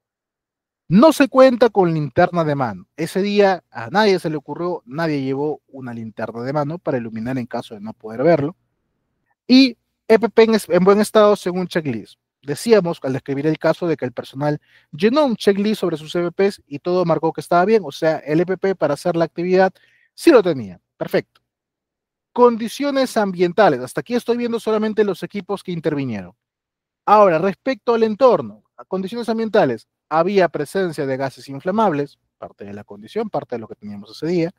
No se cuenta con linterna de mano. Ese día a nadie se le ocurrió, nadie llevó una linterna de mano para iluminar en caso de no poder verlo. Y EPP en, en buen estado según checklist. Decíamos al describir el caso de que el personal llenó un checklist sobre sus EPPs y todo marcó que estaba bien, o sea, el EPP para hacer la actividad sí lo tenía. Perfecto. Condiciones ambientales. Hasta aquí estoy viendo solamente los equipos que intervinieron. Ahora, respecto al entorno, a condiciones ambientales, había presencia de gases inflamables, parte de la condición, parte de lo que teníamos ese día,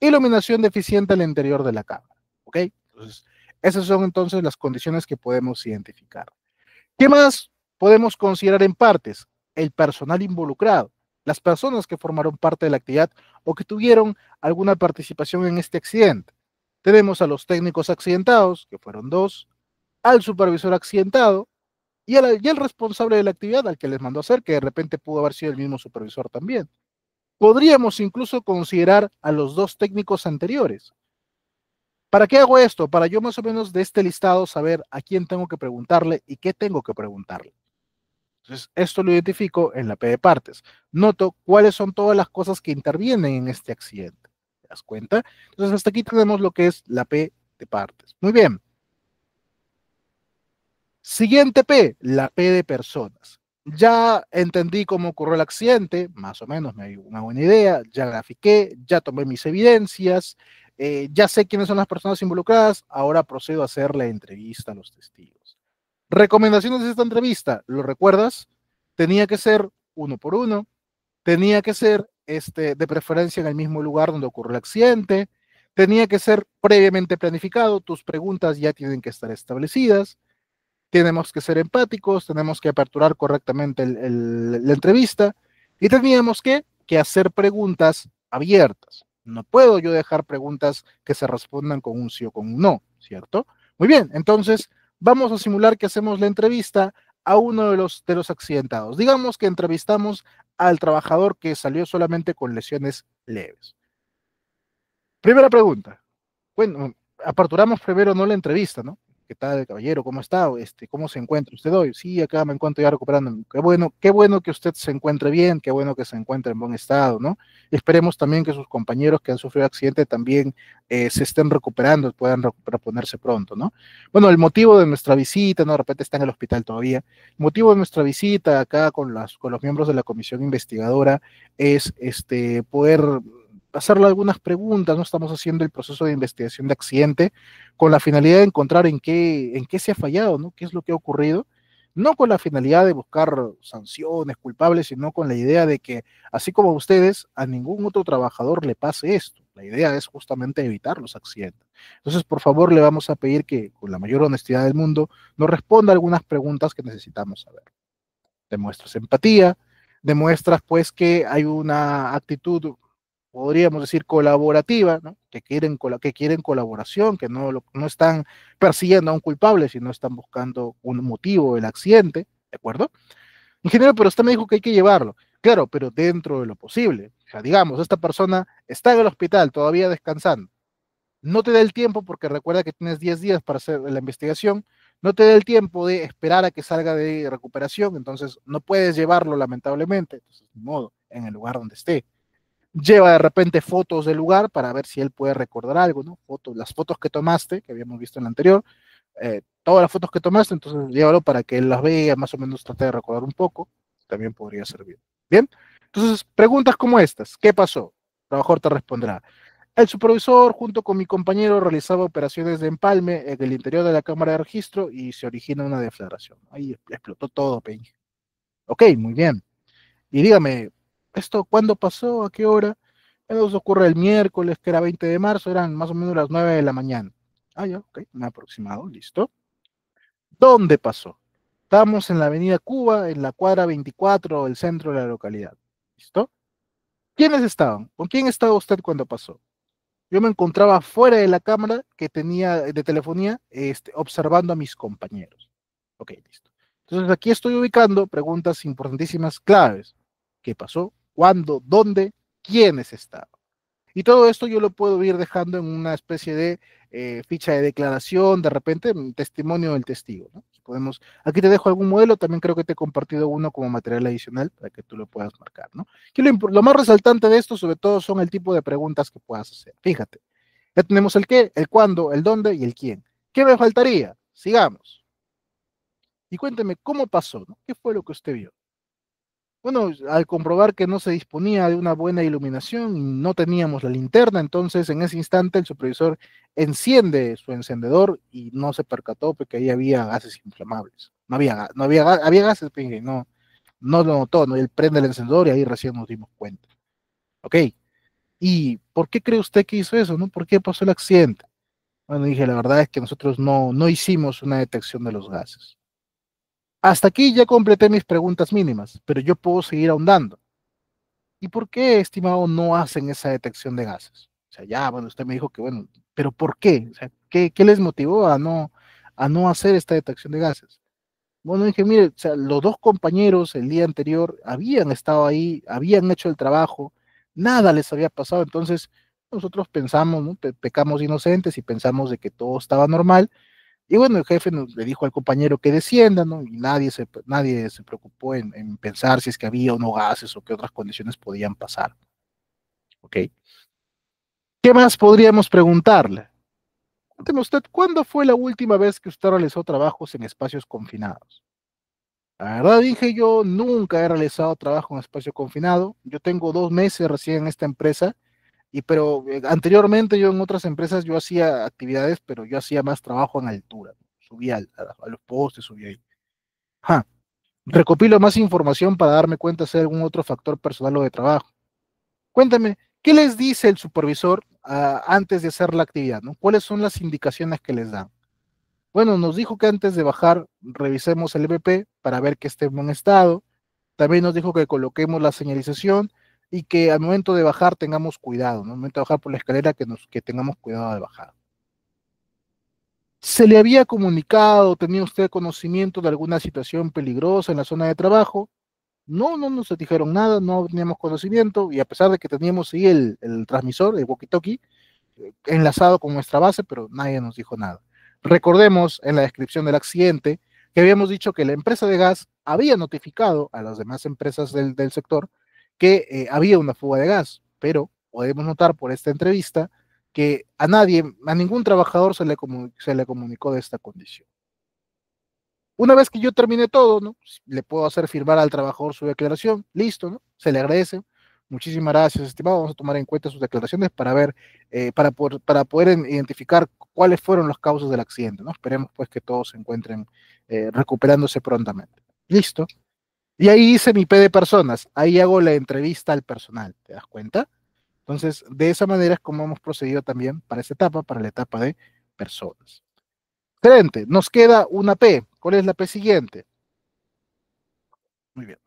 iluminación deficiente al interior de la cámara. ¿Ok? Entonces, esas son entonces las condiciones que podemos identificar. ¿Qué más podemos considerar en partes? El personal involucrado las personas que formaron parte de la actividad o que tuvieron alguna participación en este accidente. Tenemos a los técnicos accidentados, que fueron dos, al supervisor accidentado y al, y responsable de la actividad al que les mandó hacer, que de repente pudo haber sido el mismo supervisor también. Podríamos incluso considerar a los dos técnicos anteriores. ¿Para qué hago esto? Para yo más o menos de este listado saber a quién tengo que preguntarle y qué tengo que preguntarle. Entonces, esto lo identifico en la P de partes. Noto cuáles son todas las cosas que intervienen en este accidente. ¿Te das cuenta? Entonces, hasta aquí tenemos lo que es la P de partes. Muy bien. Siguiente P, la P de personas. Ya entendí cómo ocurrió el accidente, más o menos me dio una buena idea, ya grafiqué, ya tomé mis evidencias, eh, ya sé quiénes son las personas involucradas, ahora procedo a hacer la entrevista a los testigos. Recomendaciones de esta entrevista, ¿lo recuerdas? Tenía que ser uno por uno, tenía que ser este, de preferencia en el mismo lugar donde ocurrió el accidente, tenía que ser previamente planificado, tus preguntas ya tienen que estar establecidas, tenemos que ser empáticos, tenemos que aperturar correctamente la entrevista y teníamos que, que hacer preguntas abiertas. No puedo yo dejar preguntas que se respondan con un sí o con un no, ¿cierto? Muy bien, entonces vamos a simular que hacemos la entrevista a uno de los, de los accidentados. Digamos que entrevistamos al trabajador que salió solamente con lesiones leves. Primera pregunta. Bueno, aperturamos primero no la entrevista, ¿no? ¿qué tal, caballero? ¿Cómo está? Este, ¿Cómo se encuentra usted hoy? Sí, acá me encuentro ya recuperando, Qué bueno, qué bueno que usted se encuentre bien, qué bueno que se encuentre en buen estado, ¿no? esperemos también que sus compañeros que han sufrido accidente también eh, se estén recuperando, puedan reponerse pronto, ¿no? Bueno, el motivo de nuestra visita, ¿no? De repente está en el hospital todavía. El motivo de nuestra visita acá con, las, con los miembros de la comisión investigadora es este, poder hacerle algunas preguntas, no estamos haciendo el proceso de investigación de accidente con la finalidad de encontrar en qué, en qué se ha fallado, ¿no? qué es lo que ha ocurrido, no con la finalidad de buscar sanciones culpables, sino con la idea de que, así como a ustedes, a ningún otro trabajador le pase esto. La idea es justamente evitar los accidentes. Entonces, por favor, le vamos a pedir que, con la mayor honestidad del mundo, nos responda algunas preguntas que necesitamos saber. Demuestras empatía, demuestras pues que hay una actitud podríamos decir, colaborativa, ¿no? que, quieren, que quieren colaboración, que no, no están persiguiendo a un culpable, sino están buscando un motivo, del accidente, ¿de acuerdo? Ingeniero, pero usted me dijo que hay que llevarlo. Claro, pero dentro de lo posible. O digamos, esta persona está en el hospital todavía descansando. No te da el tiempo, porque recuerda que tienes 10 días para hacer la investigación, no te da el tiempo de esperar a que salga de recuperación, entonces no puedes llevarlo lamentablemente, entonces, modo, en el lugar donde esté lleva de repente fotos del lugar para ver si él puede recordar algo, ¿no? las fotos que tomaste, que habíamos visto en la anterior, eh, todas las fotos que tomaste, entonces llévalo para que él las vea, más o menos trate de recordar un poco, también podría servir. Bien, entonces preguntas como estas, ¿qué pasó? El trabajador te responderá. El supervisor, junto con mi compañero, realizaba operaciones de empalme en el interior de la cámara de registro y se origina una deflagración. Ahí explotó todo, Peña. Ok, muy bien. Y dígame, ¿esto cuándo pasó? ¿A qué hora? Nos ocurre el miércoles, que era 20 de marzo, eran más o menos las 9 de la mañana. Ah, ya, ok, me ha aproximado, listo. ¿Dónde pasó? Estamos en la avenida Cuba, en la cuadra 24, el centro de la localidad. ¿Listo? ¿Quiénes estaban? ¿Con quién estaba usted cuando pasó? Yo me encontraba fuera de la cámara que tenía de telefonía, este, observando a mis compañeros. Ok, listo. Entonces aquí estoy ubicando preguntas importantísimas, claves. ¿Qué pasó? cuándo, dónde, ¿Quién es Estado? Y todo esto yo lo puedo ir dejando en una especie de eh, ficha de declaración, de repente, mm, testimonio del testigo. Podemos, aquí te dejo algún modelo, también creo que te he compartido uno como material adicional para que tú lo puedas marcar. ¿no? lo, más resaltante de esto, sobre todo, son el tipo de preguntas que puedas hacer. Fíjate, ya tenemos el qué, el cuándo, el dónde y el quién. ¿Qué me faltaría? Sigamos. Y cuénteme cómo pasó, ¿Qué fue lo que usted vio? bueno, al comprobar que no se disponía de una buena iluminación y no teníamos la linterna, entonces en ese instante el supervisor enciende su encendedor y no se percató porque ahí había gases inflamables. No había, no había, había gases, pues, no, no lo notó, ¿no? él prende el encendedor y ahí recién nos dimos cuenta. ¿Ok? ¿Y por qué cree usted que hizo eso? No? ¿Por qué pasó el accidente? Bueno, dije, la verdad es que nosotros no, no hicimos una detección de los gases. Hasta aquí ya completé mis preguntas mínimas, pero yo puedo seguir ahondando. ¿Y por qué, estimado, no hacen esa detección de gases? O sea, ya, bueno, usted me dijo que, bueno, pero ¿por qué? O ¿qué, les motivó a no, a no hacer esta detección de gases? Bueno, dije, mire, o sea, los dos compañeros el día anterior habían estado ahí, habían hecho el trabajo, nada les había pasado, entonces nosotros pensamos, ¿no? pecamos inocentes y pensamos de que todo estaba normal, y bueno, el jefe nos, le dijo al compañero que descienda, ¿no? Y nadie se, nadie se preocupó en, en, pensar si es que había o no gases o qué otras condiciones podían pasar. ¿Ok? ¿Qué más podríamos preguntarle? Cuénteme usted, ¿cuándo fue la última vez que usted realizó trabajos en espacios confinados? La verdad dije yo, nunca he realizado trabajo en espacio confinado. Yo tengo dos meses recién en esta empresa y pero eh, anteriormente yo en otras empresas yo hacía actividades, pero yo hacía más trabajo en altura. Subía a, los postes, subía ahí. Recopilo más información para darme cuenta si hay algún otro factor personal o de trabajo. Cuéntame, ¿qué les dice el supervisor ah, antes de hacer la actividad? ¿Cuáles son las indicaciones que les dan? Bueno, nos dijo que antes de bajar revisemos el EPP para ver que esté en buen estado. También nos dijo que coloquemos la señalización y que al momento de bajar tengamos cuidado, ¿no? al momento de bajar por la escalera que, nos, tengamos cuidado de bajar. ¿Se le había comunicado, tenía usted conocimiento de alguna situación peligrosa en la zona de trabajo? No, no nos dijeron nada, no teníamos conocimiento y a pesar de que teníamos ahí el, transmisor, de walkie-talkie, eh, enlazado con nuestra base, pero nadie nos dijo nada. Recordemos en la descripción del accidente que habíamos dicho que la empresa de gas había notificado a las demás empresas del sector que eh, había una fuga de gas, pero podemos notar por esta entrevista que a nadie, a ningún trabajador se le, se le comunicó de esta condición. Una vez que yo termine todo, ¿no? Le puedo hacer firmar al trabajador su declaración, listo, ¿no? Se le agradece. Muchísimas gracias, estimado. Vamos a tomar en cuenta sus declaraciones para ver, eh, para, para poder identificar cuáles fueron las causas del accidente, ¿no? Esperemos pues que todos se encuentren eh, recuperándose prontamente. Listo. Y ahí hice mi P de personas, ahí hago la entrevista al personal, ¿te das cuenta? Entonces, de esa manera es como hemos procedido también para esta etapa, para la etapa de personas. Excelente, nos queda una P. ¿Cuál es la P siguiente? Muy bien.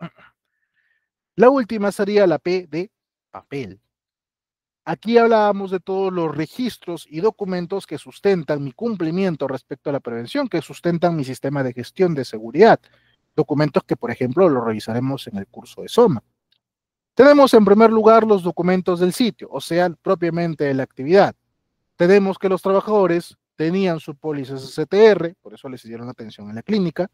La última sería la P de papel. Aquí hablábamos de todos los registros y documentos que sustentan mi cumplimiento respecto a la prevención, que sustentan mi sistema de gestión de seguridad documentos que, por ejemplo, lo revisaremos en el curso de Soma. Tenemos en primer lugar los documentos del sitio, o sea, propiamente de la actividad. Tenemos que los trabajadores tenían su póliza CTR, por eso les hicieron atención en la clínica.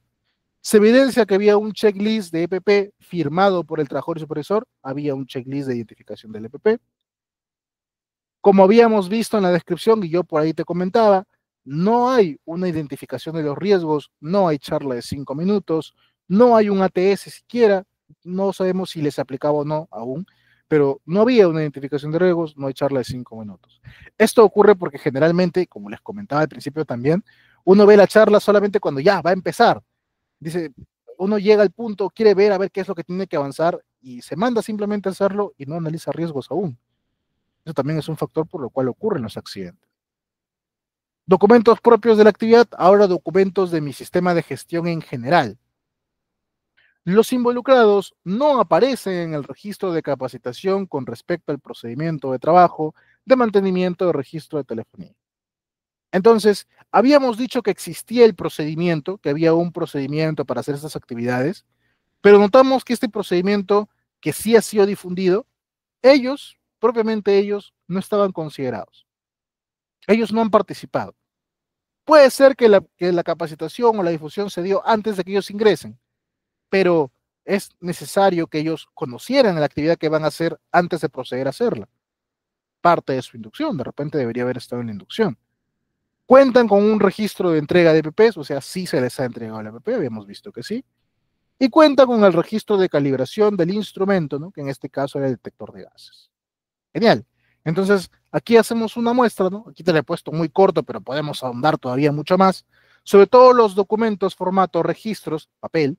Se evidencia que había un checklist de EPP firmado por el trabajador y supervisor, había un checklist de identificación del EPP. Como habíamos visto en la descripción, y yo por ahí te comentaba, no hay una identificación de los riesgos, no hay charla de cinco minutos, no hay un ATS siquiera, no sabemos si les aplicaba o no aún, pero no había una identificación de riesgos, no hay charla de cinco minutos. Esto ocurre porque generalmente, como les comentaba al principio también, uno ve la charla solamente cuando ya va a empezar. Dice, uno llega al punto, quiere ver a ver qué es lo que tiene que avanzar y se manda simplemente a hacerlo y no analiza riesgos aún. Eso también es un factor por lo cual ocurren los accidentes documentos propios de la actividad, ahora documentos de mi sistema de gestión en general. Los involucrados no aparecen en el registro de capacitación con respecto al procedimiento de trabajo, de mantenimiento de registro de telefonía. Entonces, habíamos dicho que existía el procedimiento, que había un procedimiento para hacer estas actividades, pero notamos que este procedimiento, que sí ha sido difundido, ellos, propiamente ellos, no estaban considerados. Ellos no han participado. Puede ser que la, capacitación o la difusión se dio antes de que ellos ingresen, pero es necesario que ellos conocieran la actividad que van a hacer antes de proceder a hacerla. Parte de su inducción, de repente debería haber estado en la inducción. Cuentan con un registro de entrega de EPPs, o sea, sí se les ha entregado la EPP, habíamos visto que sí. Y cuentan con el registro de calibración del instrumento, que en este caso era el detector de gases. Genial. Entonces, aquí hacemos una muestra, ¿no? Aquí te la he puesto muy corto, pero podemos ahondar todavía mucho más, sobre todos los documentos, formatos, registros, papel,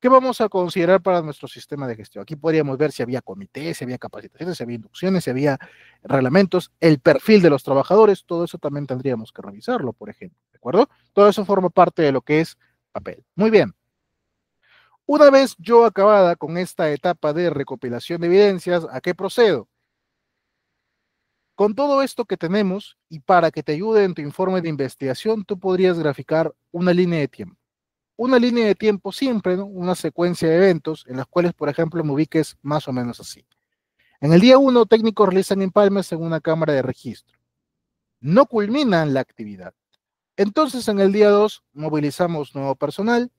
que vamos a considerar para nuestro sistema de gestión. Aquí podríamos ver si había comités, si había capacitaciones, si había inducciones, si había reglamentos, el perfil de los trabajadores, todo eso también tendríamos que revisarlo, por ejemplo, ¿de acuerdo? Todo eso forma parte de lo que es papel. Muy bien. Una vez yo acabada con esta etapa de recopilación de evidencias, ¿a qué procedo? Con todo esto que tenemos y para que te ayude en tu informe de investigación, tú podrías graficar una línea de tiempo. Una línea de tiempo siempre, una secuencia de eventos en las cuales, por ejemplo, me ubiques más o menos así. En el día 1, técnicos realizan empalmes en una cámara de registro. No culminan la actividad. Entonces, en el día 2, movilizamos nuevo personal.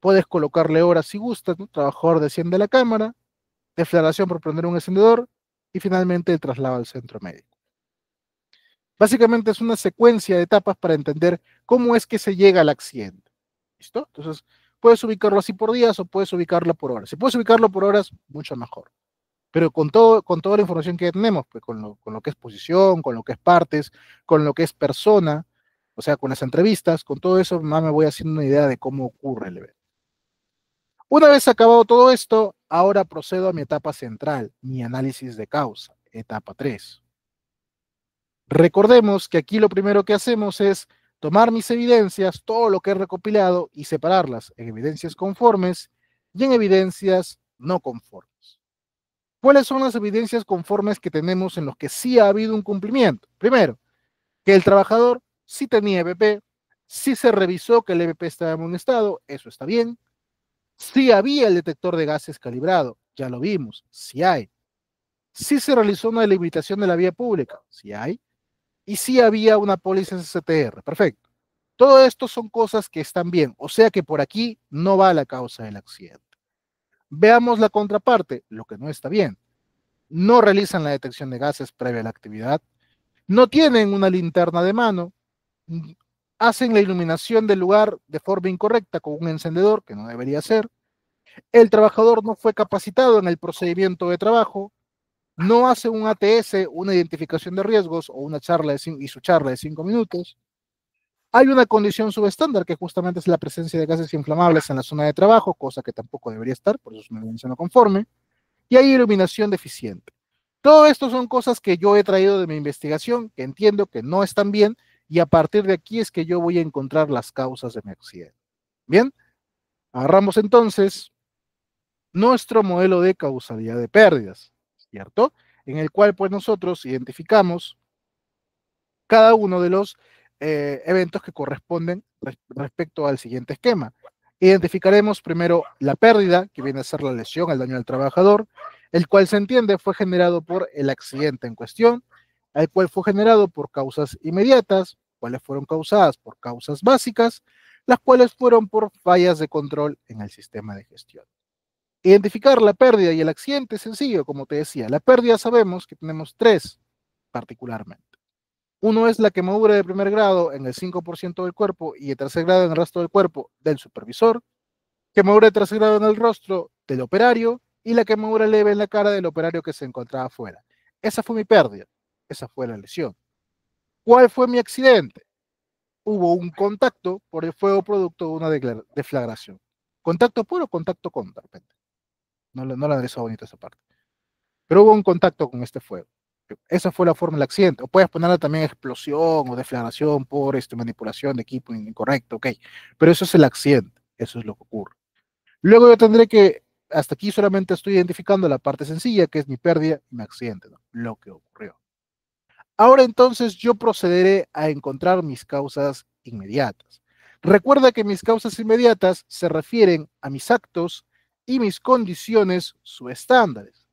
Puedes colocarle horas si gustas, ¿no? trabajador desciende la cámara, declaración por prender un encendedor, y finalmente el traslado al centro médico. Básicamente es una secuencia de etapas para entender cómo es que se llega al accidente. ¿Listo? Entonces, puedes ubicarlo así por días o puedes ubicarlo por horas. Si puedes ubicarlo por horas, mucho mejor. Pero con, todo, con toda la información que tenemos, pues, con, lo, con lo que es posición, con lo que es partes, con lo que es persona, o sea, con las entrevistas, con todo eso, más me voy haciendo una idea de cómo ocurre el evento. Una vez acabado todo esto, ahora procedo a mi etapa central, mi análisis de causa, etapa 3. Recordemos que aquí lo primero que hacemos es tomar mis evidencias, todo lo que he recopilado, y separarlas en evidencias conformes y en evidencias no conformes. ¿Cuáles son las evidencias conformes que tenemos en los que sí ha habido un cumplimiento? Primero, que el trabajador sí tenía EBP, sí se revisó que el EBP estaba en un estado, eso está bien. Si había el detector de gases calibrado, ya lo vimos, si hay. Si se realizó una delimitación de la vía pública, sí hay. Y si había una póliza en perfecto. Todo esto son cosas que están bien, o sea que por aquí no va la causa del accidente. Veamos la contraparte, lo que no está bien. No realizan la detección de gases previa a la actividad, no tienen una linterna de mano, hacen la iluminación del lugar de forma incorrecta con un encendedor, que no debería ser, el trabajador no fue capacitado en el procedimiento de trabajo, no hace un ATS, una identificación de riesgos o una charla y su charla de cinco minutos. Hay una condición subestándar que justamente es la presencia de gases inflamables en la zona de trabajo, cosa que tampoco debería estar, por eso es una no conforme. Y hay iluminación deficiente. Todo esto son cosas que yo he traído de mi investigación, que entiendo que no están bien, y a partir de aquí es que yo voy a encontrar las causas de mi accidente. Bien, agarramos entonces nuestro modelo de causalidad de pérdidas, ¿cierto? En el cual pues nosotros identificamos cada uno de los eh, eventos que corresponden respecto al siguiente esquema. Identificaremos primero la pérdida, que viene a ser la lesión, el daño al trabajador, el cual se entiende fue generado por el accidente en cuestión, el cual fue generado por causas inmediatas, cuales fueron causadas por causas básicas, las cuales fueron por fallas de control en el sistema de gestión. Identificar la pérdida y el accidente es sencillo, como te decía. La pérdida sabemos que tenemos tres particularmente. Uno es la quemadura de primer grado en el 5% del cuerpo y de tercer grado en el resto del cuerpo del supervisor, quemadura de tercer grado en el rostro del operario y la quemadura leve en la cara del operario que se encontraba afuera. Esa fue mi pérdida. Esa fue la lesión. ¿Cuál fue mi accidente? Hubo un contacto por el fuego producto de una deflagración. Contacto puro, contacto con, de repente. No, no la analizó bonito esa parte. Pero hubo un contacto con este fuego. Esa fue la forma del accidente. O puedes ponerla también explosión o deflagración por este, manipulación de equipo incorrecto, ok. Pero eso es el accidente. Eso es lo que ocurre. Luego yo tendré que, hasta aquí solamente estoy identificando la parte sencilla, que es mi pérdida, y mi accidente, lo que ocurrió. Ahora entonces yo procederé a encontrar mis causas inmediatas. Recuerda que mis causas inmediatas se refieren a mis actos y mis condiciones subestándares,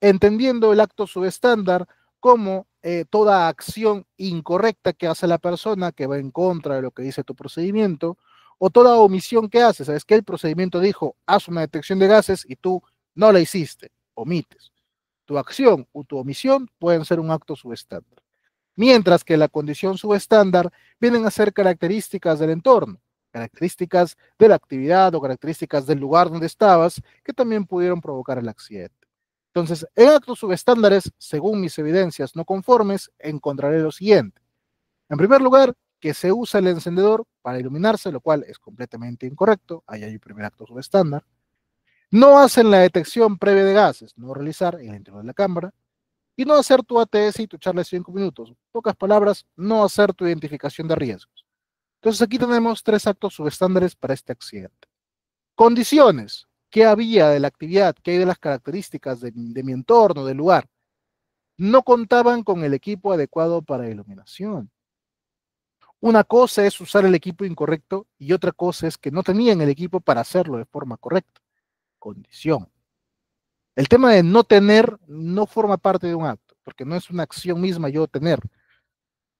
entendiendo el acto subestándar como eh, toda acción incorrecta que hace la persona que va en contra de lo que dice tu procedimiento, o toda omisión que hace. Sabes que el procedimiento dijo, haz una detección de gases y tú no la hiciste, omites. Tu acción o tu omisión pueden ser un acto subestándar mientras que la condición subestándar vienen a ser características del entorno, características de la actividad o características del lugar donde estabas que también pudieron provocar el accidente. Entonces, en actos subestándares, según mis evidencias no conformes, encontraré lo siguiente. En primer lugar, que se usa el encendedor para iluminarse, lo cual es completamente incorrecto. Ahí hay un primer acto subestándar. No hacen la detección previa de gases, no realizar en el interior de la cámara y no hacer tu ATS y tu charla de 5 minutos. pocas palabras, no hacer tu identificación de riesgos. Entonces aquí tenemos tres actos subestándares para este accidente. Condiciones. ¿Qué había de la actividad? ¿Qué hay de las características de, de mi entorno, del lugar? No contaban con el equipo adecuado para iluminación. Una cosa es usar el equipo incorrecto y otra cosa es que no tenían el equipo para hacerlo de forma correcta. Condición. El tema de no tener no forma parte de un acto, porque no es una acción misma yo tener,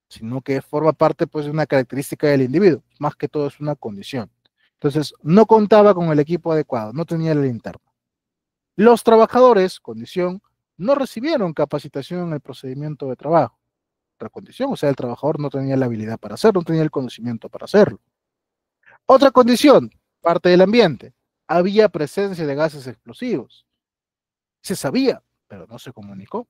sino que forma parte pues de una característica del individuo, más que todo es una condición. Entonces, no contaba con el equipo adecuado, no tenía el interno. Los trabajadores, condición, no recibieron capacitación en el procedimiento de trabajo. Otra condición, o sea, el trabajador no tenía la habilidad para hacerlo, no tenía el conocimiento para hacerlo. Otra condición, parte del ambiente, había presencia de gases explosivos. Se sabía, pero no se comunicó.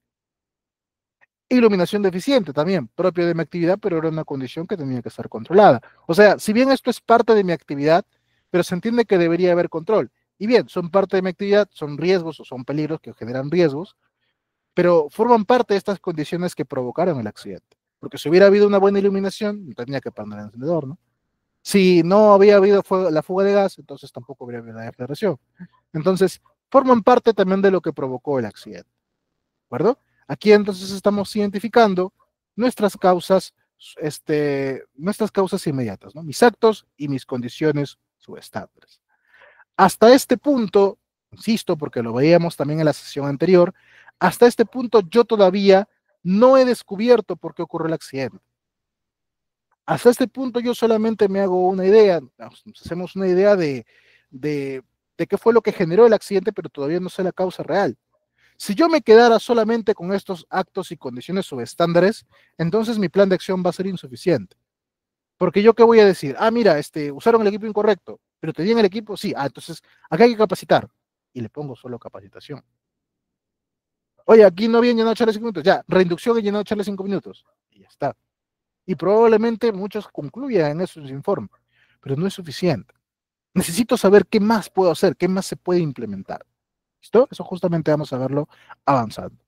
Iluminación deficiente también, propia de mi actividad, pero era una condición que tenía que estar controlada. O sea, si bien esto es parte de mi actividad, pero se entiende que debería haber control. Y bien, son parte de mi actividad, son riesgos o son peligros que generan riesgos, pero forman parte de estas condiciones que provocaron el accidente. Porque si hubiera habido una buena iluminación, no tenía que prender el encendedor, ¿no? Si no había habido la fuga de gas, entonces tampoco habría habido la declaración. Entonces, forman parte también de lo que provocó el accidente. ¿De acuerdo? Aquí entonces estamos identificando nuestras causas, este, nuestras causas inmediatas, ¿no? mis actos y mis condiciones subestables. Hasta este punto, insisto, porque lo veíamos también en la sesión anterior, hasta este punto yo todavía no he descubierto por qué ocurrió el accidente. Hasta este punto yo solamente me hago una idea, hacemos una idea de, de de qué fue lo que generó el accidente, pero todavía no sé la causa real. Si yo me quedara solamente con estos actos y condiciones subestándares, entonces mi plan de acción va a ser insuficiente. Porque yo qué voy a decir, ah, mira, este, usaron el equipo incorrecto, pero tenían el equipo, sí, ah, entonces acá hay que capacitar. Y le pongo solo capacitación. Oye, aquí no habían llenado de cinco minutos, ya, reinducción y llenado de cinco minutos. Y ya está. Y probablemente muchos concluyan en esos informes, pero no es suficiente. Necesito saber qué más puedo hacer, qué más se puede implementar. ¿Listo? Eso justamente vamos a verlo avanzando.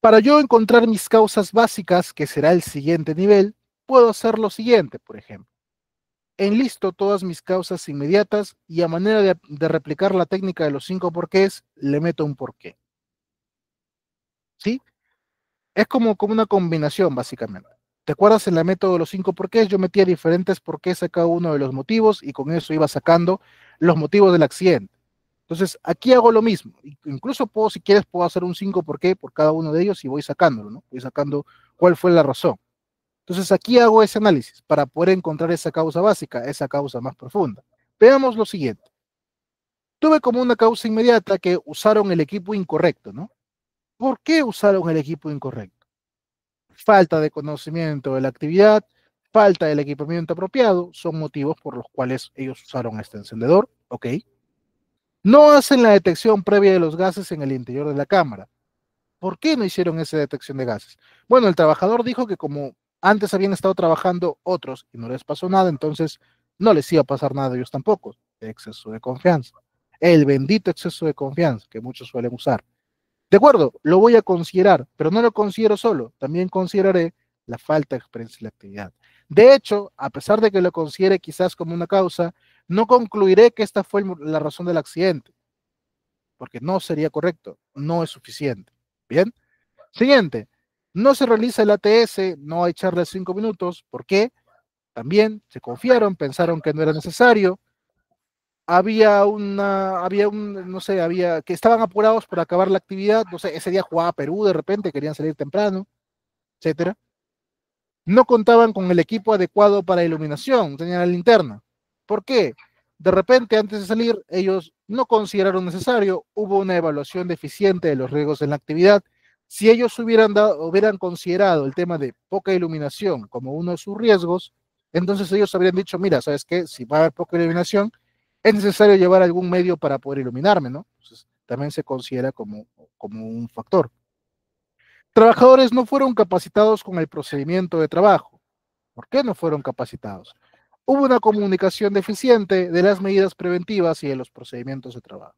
Para yo encontrar mis causas básicas, que será el siguiente nivel, puedo hacer lo siguiente, por ejemplo. Enlisto todas mis causas inmediatas y a manera de, replicar la técnica de los cinco porqués, le meto un porqué. ¿Sí? Es como, como una combinación, básicamente. ¿Te acuerdas en la método de los cinco porqués? Yo metía diferentes porqués a cada uno de los motivos y con eso iba sacando los motivos del accidente. Entonces, aquí hago lo mismo. Incluso puedo, si quieres, puedo hacer un cinco por qué por cada uno de ellos y voy sacándolo, ¿no? Voy sacando cuál fue la razón. Entonces, aquí hago ese análisis para poder encontrar esa causa básica, esa causa más profunda. Veamos lo siguiente. Tuve como una causa inmediata que usaron el equipo incorrecto, ¿no? ¿Por qué usaron el equipo incorrecto? falta de conocimiento de la actividad, falta del equipamiento apropiado, son motivos por los cuales ellos usaron este encendedor, ¿ok? No hacen la detección previa de los gases en el interior de la cámara. ¿Por qué no hicieron esa detección de gases? Bueno, el trabajador dijo que como antes habían estado trabajando otros y no les pasó nada, entonces no les iba a pasar nada a ellos tampoco. Exceso de confianza. El bendito exceso de confianza que muchos suelen usar. De acuerdo, lo voy a considerar, pero no lo considero solo, también consideraré la falta de experiencia y la actividad. De hecho, a pesar de que lo considere quizás como una causa, no concluiré que esta fue la razón del accidente, porque no sería correcto, no es suficiente. Bien, siguiente, no se realiza el ATS, no hay charla de cinco minutos, ¿por qué? También se confiaron, pensaron que no era necesario, había una, había un, no sé, había, que estaban apurados por acabar la actividad, no sé, ese día jugaba Perú de repente, querían salir temprano, etcétera. No contaban con el equipo adecuado para iluminación, tenían la linterna. ¿Por qué? De repente, antes de salir, ellos no consideraron necesario, hubo una evaluación deficiente de los riesgos en la actividad. Si ellos hubieran, dado, hubieran considerado el tema de poca iluminación como uno de sus riesgos, entonces ellos habrían dicho, mira, ¿sabes qué? Si va a haber poca iluminación, es necesario llevar algún medio para poder iluminarme, ¿no? también se considera como, como un factor. Trabajadores no fueron capacitados con el procedimiento de trabajo. ¿Por qué no fueron capacitados? Hubo una comunicación deficiente de las medidas preventivas y de los procedimientos de trabajo.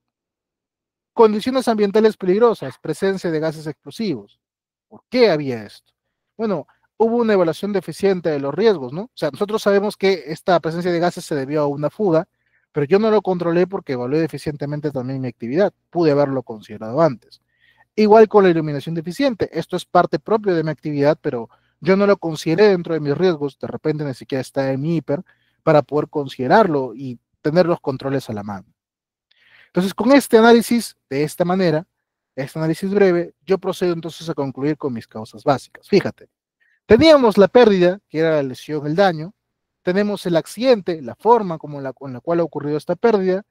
Condiciones ambientales peligrosas, presencia de gases explosivos. ¿Por qué había esto? Bueno, hubo una evaluación deficiente de los riesgos, ¿no? O sea, nosotros sabemos que esta presencia de gases se debió a una fuga, pero yo no lo controlé porque evalué deficientemente también mi actividad. Pude haberlo considerado antes. Igual con la iluminación deficiente. Esto es parte propia de mi actividad, pero yo no lo consideré dentro de mis riesgos. De repente ni siquiera está en mi hiper para poder considerarlo y tener los controles a la mano. Entonces, con este análisis, de esta manera, este análisis breve, yo procedo entonces a concluir con mis causas básicas. Fíjate, teníamos la pérdida, que era la lesión, el daño, tenemos el accidente, la forma con la cual ha ocurrido esta pérdida,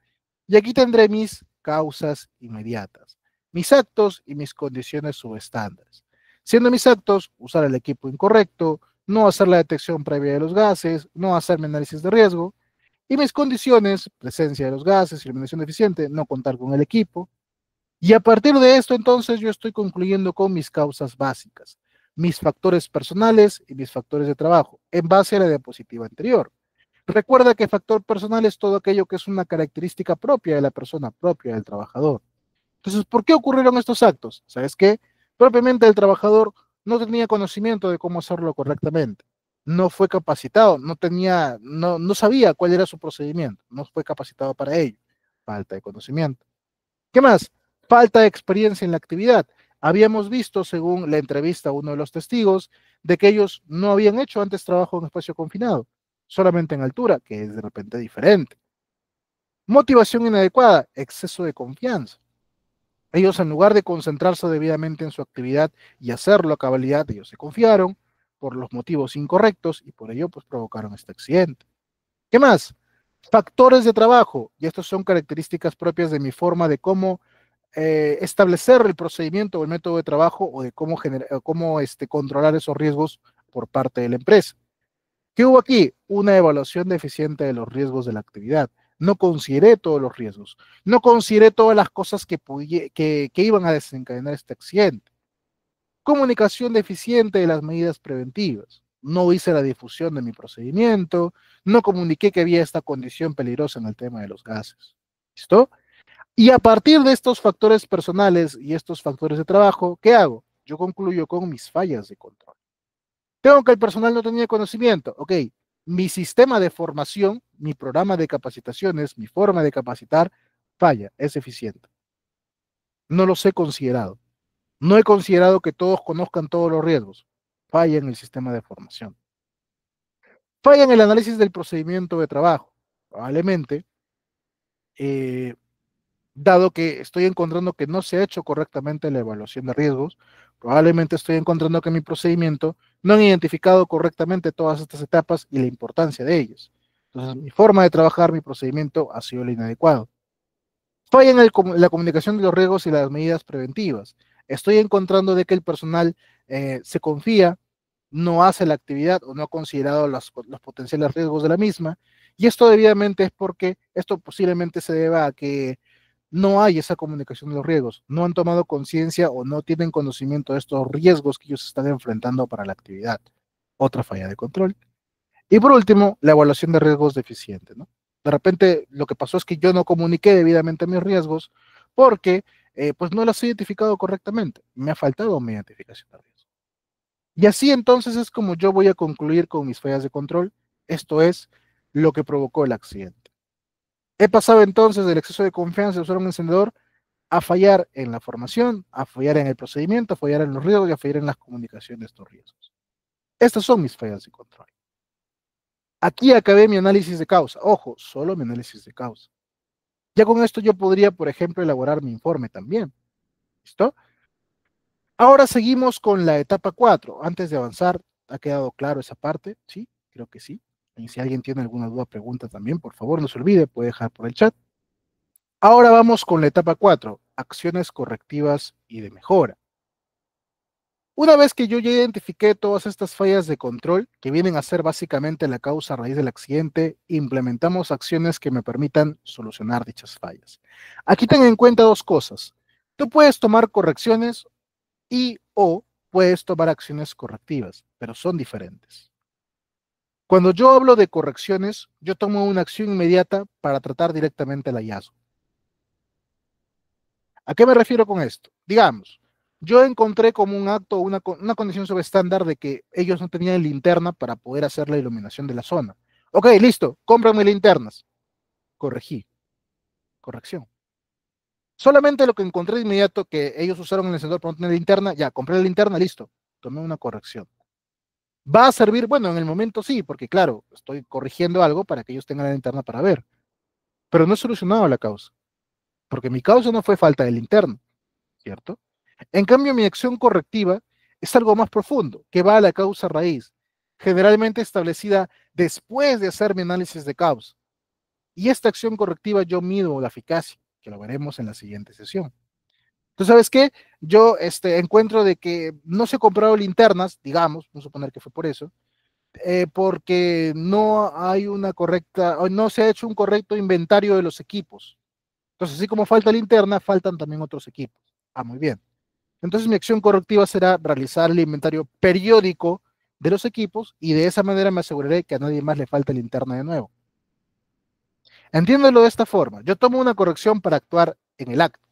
y aquí tendré mis causas inmediatas, mis actos y mis condiciones subestándares. Siendo mis actos, usar el equipo incorrecto, no hacer la detección previa de los gases, no mi análisis de riesgo, y mis condiciones, presencia de los gases, iluminación deficiente, no contar con el equipo. Y a partir de esto, entonces, yo estoy concluyendo con mis causas básicas mis factores personales y mis factores de trabajo, en base a la diapositiva anterior. Recuerda que factor personal es todo aquello que es una característica propia de la persona, propia del trabajador. Entonces, ¿por qué ocurrieron estos actos? ¿Sabes qué? Propiamente el trabajador no tenía conocimiento de cómo hacerlo correctamente. No fue capacitado, no tenía, no, no sabía cuál era su procedimiento, no fue capacitado para ello. Falta de conocimiento. ¿Qué más? Falta de experiencia en la actividad. Habíamos visto, según la entrevista a uno de los testigos, de que ellos no habían hecho antes trabajo en espacio confinado, solamente en altura, que es de repente diferente. Motivación inadecuada, exceso de confianza. Ellos en lugar de concentrarse debidamente en su actividad y hacerlo a cabalidad, ellos se confiaron por los motivos incorrectos y por ello pues provocaron este accidente. ¿Qué más? Factores de trabajo, y estas son características propias de mi forma de cómo eh, establecer el procedimiento o el método de trabajo o de cómo, este, controlar esos riesgos por parte de la empresa. ¿Qué hubo aquí? Una evaluación deficiente de los riesgos de la actividad. No consideré todos los riesgos. No consideré todas las cosas que, que iban a desencadenar este accidente. Comunicación deficiente de las medidas preventivas no hice la difusión de mi procedimiento, no comuniqué que había esta condición peligrosa en el tema de los gases. ¿Listo? Y a partir de estos factores personales y estos factores de trabajo, ¿qué hago? Yo concluyo con mis fallas de control. Tengo que el personal no tenía conocimiento. Ok, mi sistema de formación, mi programa de capacitaciones, mi forma de capacitar, falla, es eficiente. No los he considerado. No he considerado que todos conozcan todos los riesgos. Falla en el sistema de formación. Falla en el análisis del procedimiento de trabajo. Probablemente eh, dado que estoy encontrando que no se ha hecho correctamente la evaluación de riesgos, probablemente estoy encontrando que mi procedimiento no han identificado correctamente todas estas etapas y la importancia de ellas. Entonces, mi forma de trabajar, mi procedimiento ha sido el inadecuado. Falla en la comunicación de los riesgos y las medidas preventivas. Estoy encontrando de que el personal eh, se confía, no hace la actividad o no ha considerado los potenciales riesgos de la misma. Y esto debidamente es porque esto posiblemente se deba a que no hay esa comunicación de los riesgos, no han tomado conciencia o no tienen conocimiento de estos riesgos que ellos están enfrentando para la actividad. Otra falla de control. Y por último, la evaluación de riesgos deficiente. De repente, lo que pasó es que yo no comuniqué debidamente mis riesgos porque eh, pues no los he identificado correctamente. Me ha faltado mi identificación de riesgos. Y así entonces es como yo voy a concluir con mis fallas de control. Esto es lo que provocó el accidente. He pasado entonces del exceso de confianza de usar un encendedor a fallar en la formación, a fallar en el procedimiento, a fallar en los riesgos y a fallar en las comunicaciones de estos riesgos. Estas son mis fallas de control. Aquí acabé mi análisis de causa. Ojo, solo mi análisis de causa. Ya con esto yo podría, por ejemplo, elaborar mi informe también. ¿Listo? Ahora seguimos con la etapa 4. Antes de avanzar, ¿ha quedado claro esa parte? Sí, creo que sí. Y si alguien tiene alguna duda, o pregunta también, por favor, no se olvide, puede dejar por el chat. Ahora vamos con la etapa 4, acciones correctivas y de mejora. Una vez que yo ya identifiqué todas estas fallas de control, que vienen a ser básicamente la causa a raíz del accidente, implementamos acciones que me permitan solucionar dichas fallas. Aquí ten en cuenta dos cosas. Tú puedes tomar correcciones y o puedes tomar acciones correctivas, pero son diferentes. Cuando yo hablo de correcciones, yo tomo una acción inmediata para tratar directamente el hallazgo. ¿A qué me refiero con esto? Digamos, yo encontré como un acto, una, una condición subestándar de que ellos no tenían linterna para poder hacer la iluminación de la zona. Ok, listo, cómprame linternas. Corregí. Corrección. Solamente lo que encontré de inmediato que ellos usaron el encendedor para no tener linterna, ya, compré la linterna, listo. Tomé una corrección va a servir, bueno, en el momento sí, porque claro, estoy corrigiendo algo para que ellos tengan la linterna para ver, pero no he solucionado la causa, porque mi causa no fue falta del interno, ¿cierto? En cambio, mi acción correctiva es algo más profundo, que va a la causa raíz, generalmente establecida después de hacer mi análisis de causa. Y esta acción correctiva yo mido la eficacia, que lo veremos en la siguiente sesión. Entonces, ¿sabes qué? Yo este, encuentro de que no se compraron linternas, digamos, vamos a suponer que fue por eso, eh, porque no hay una correcta, no se ha hecho un correcto inventario de los equipos. Entonces, así como falta linterna, faltan también otros equipos. Ah, muy bien. Entonces, mi acción correctiva será realizar el inventario periódico de los equipos y de esa manera me aseguraré que a nadie más le falte linterna de nuevo. Entiéndelo de esta forma. Yo tomo una corrección para actuar en el acto.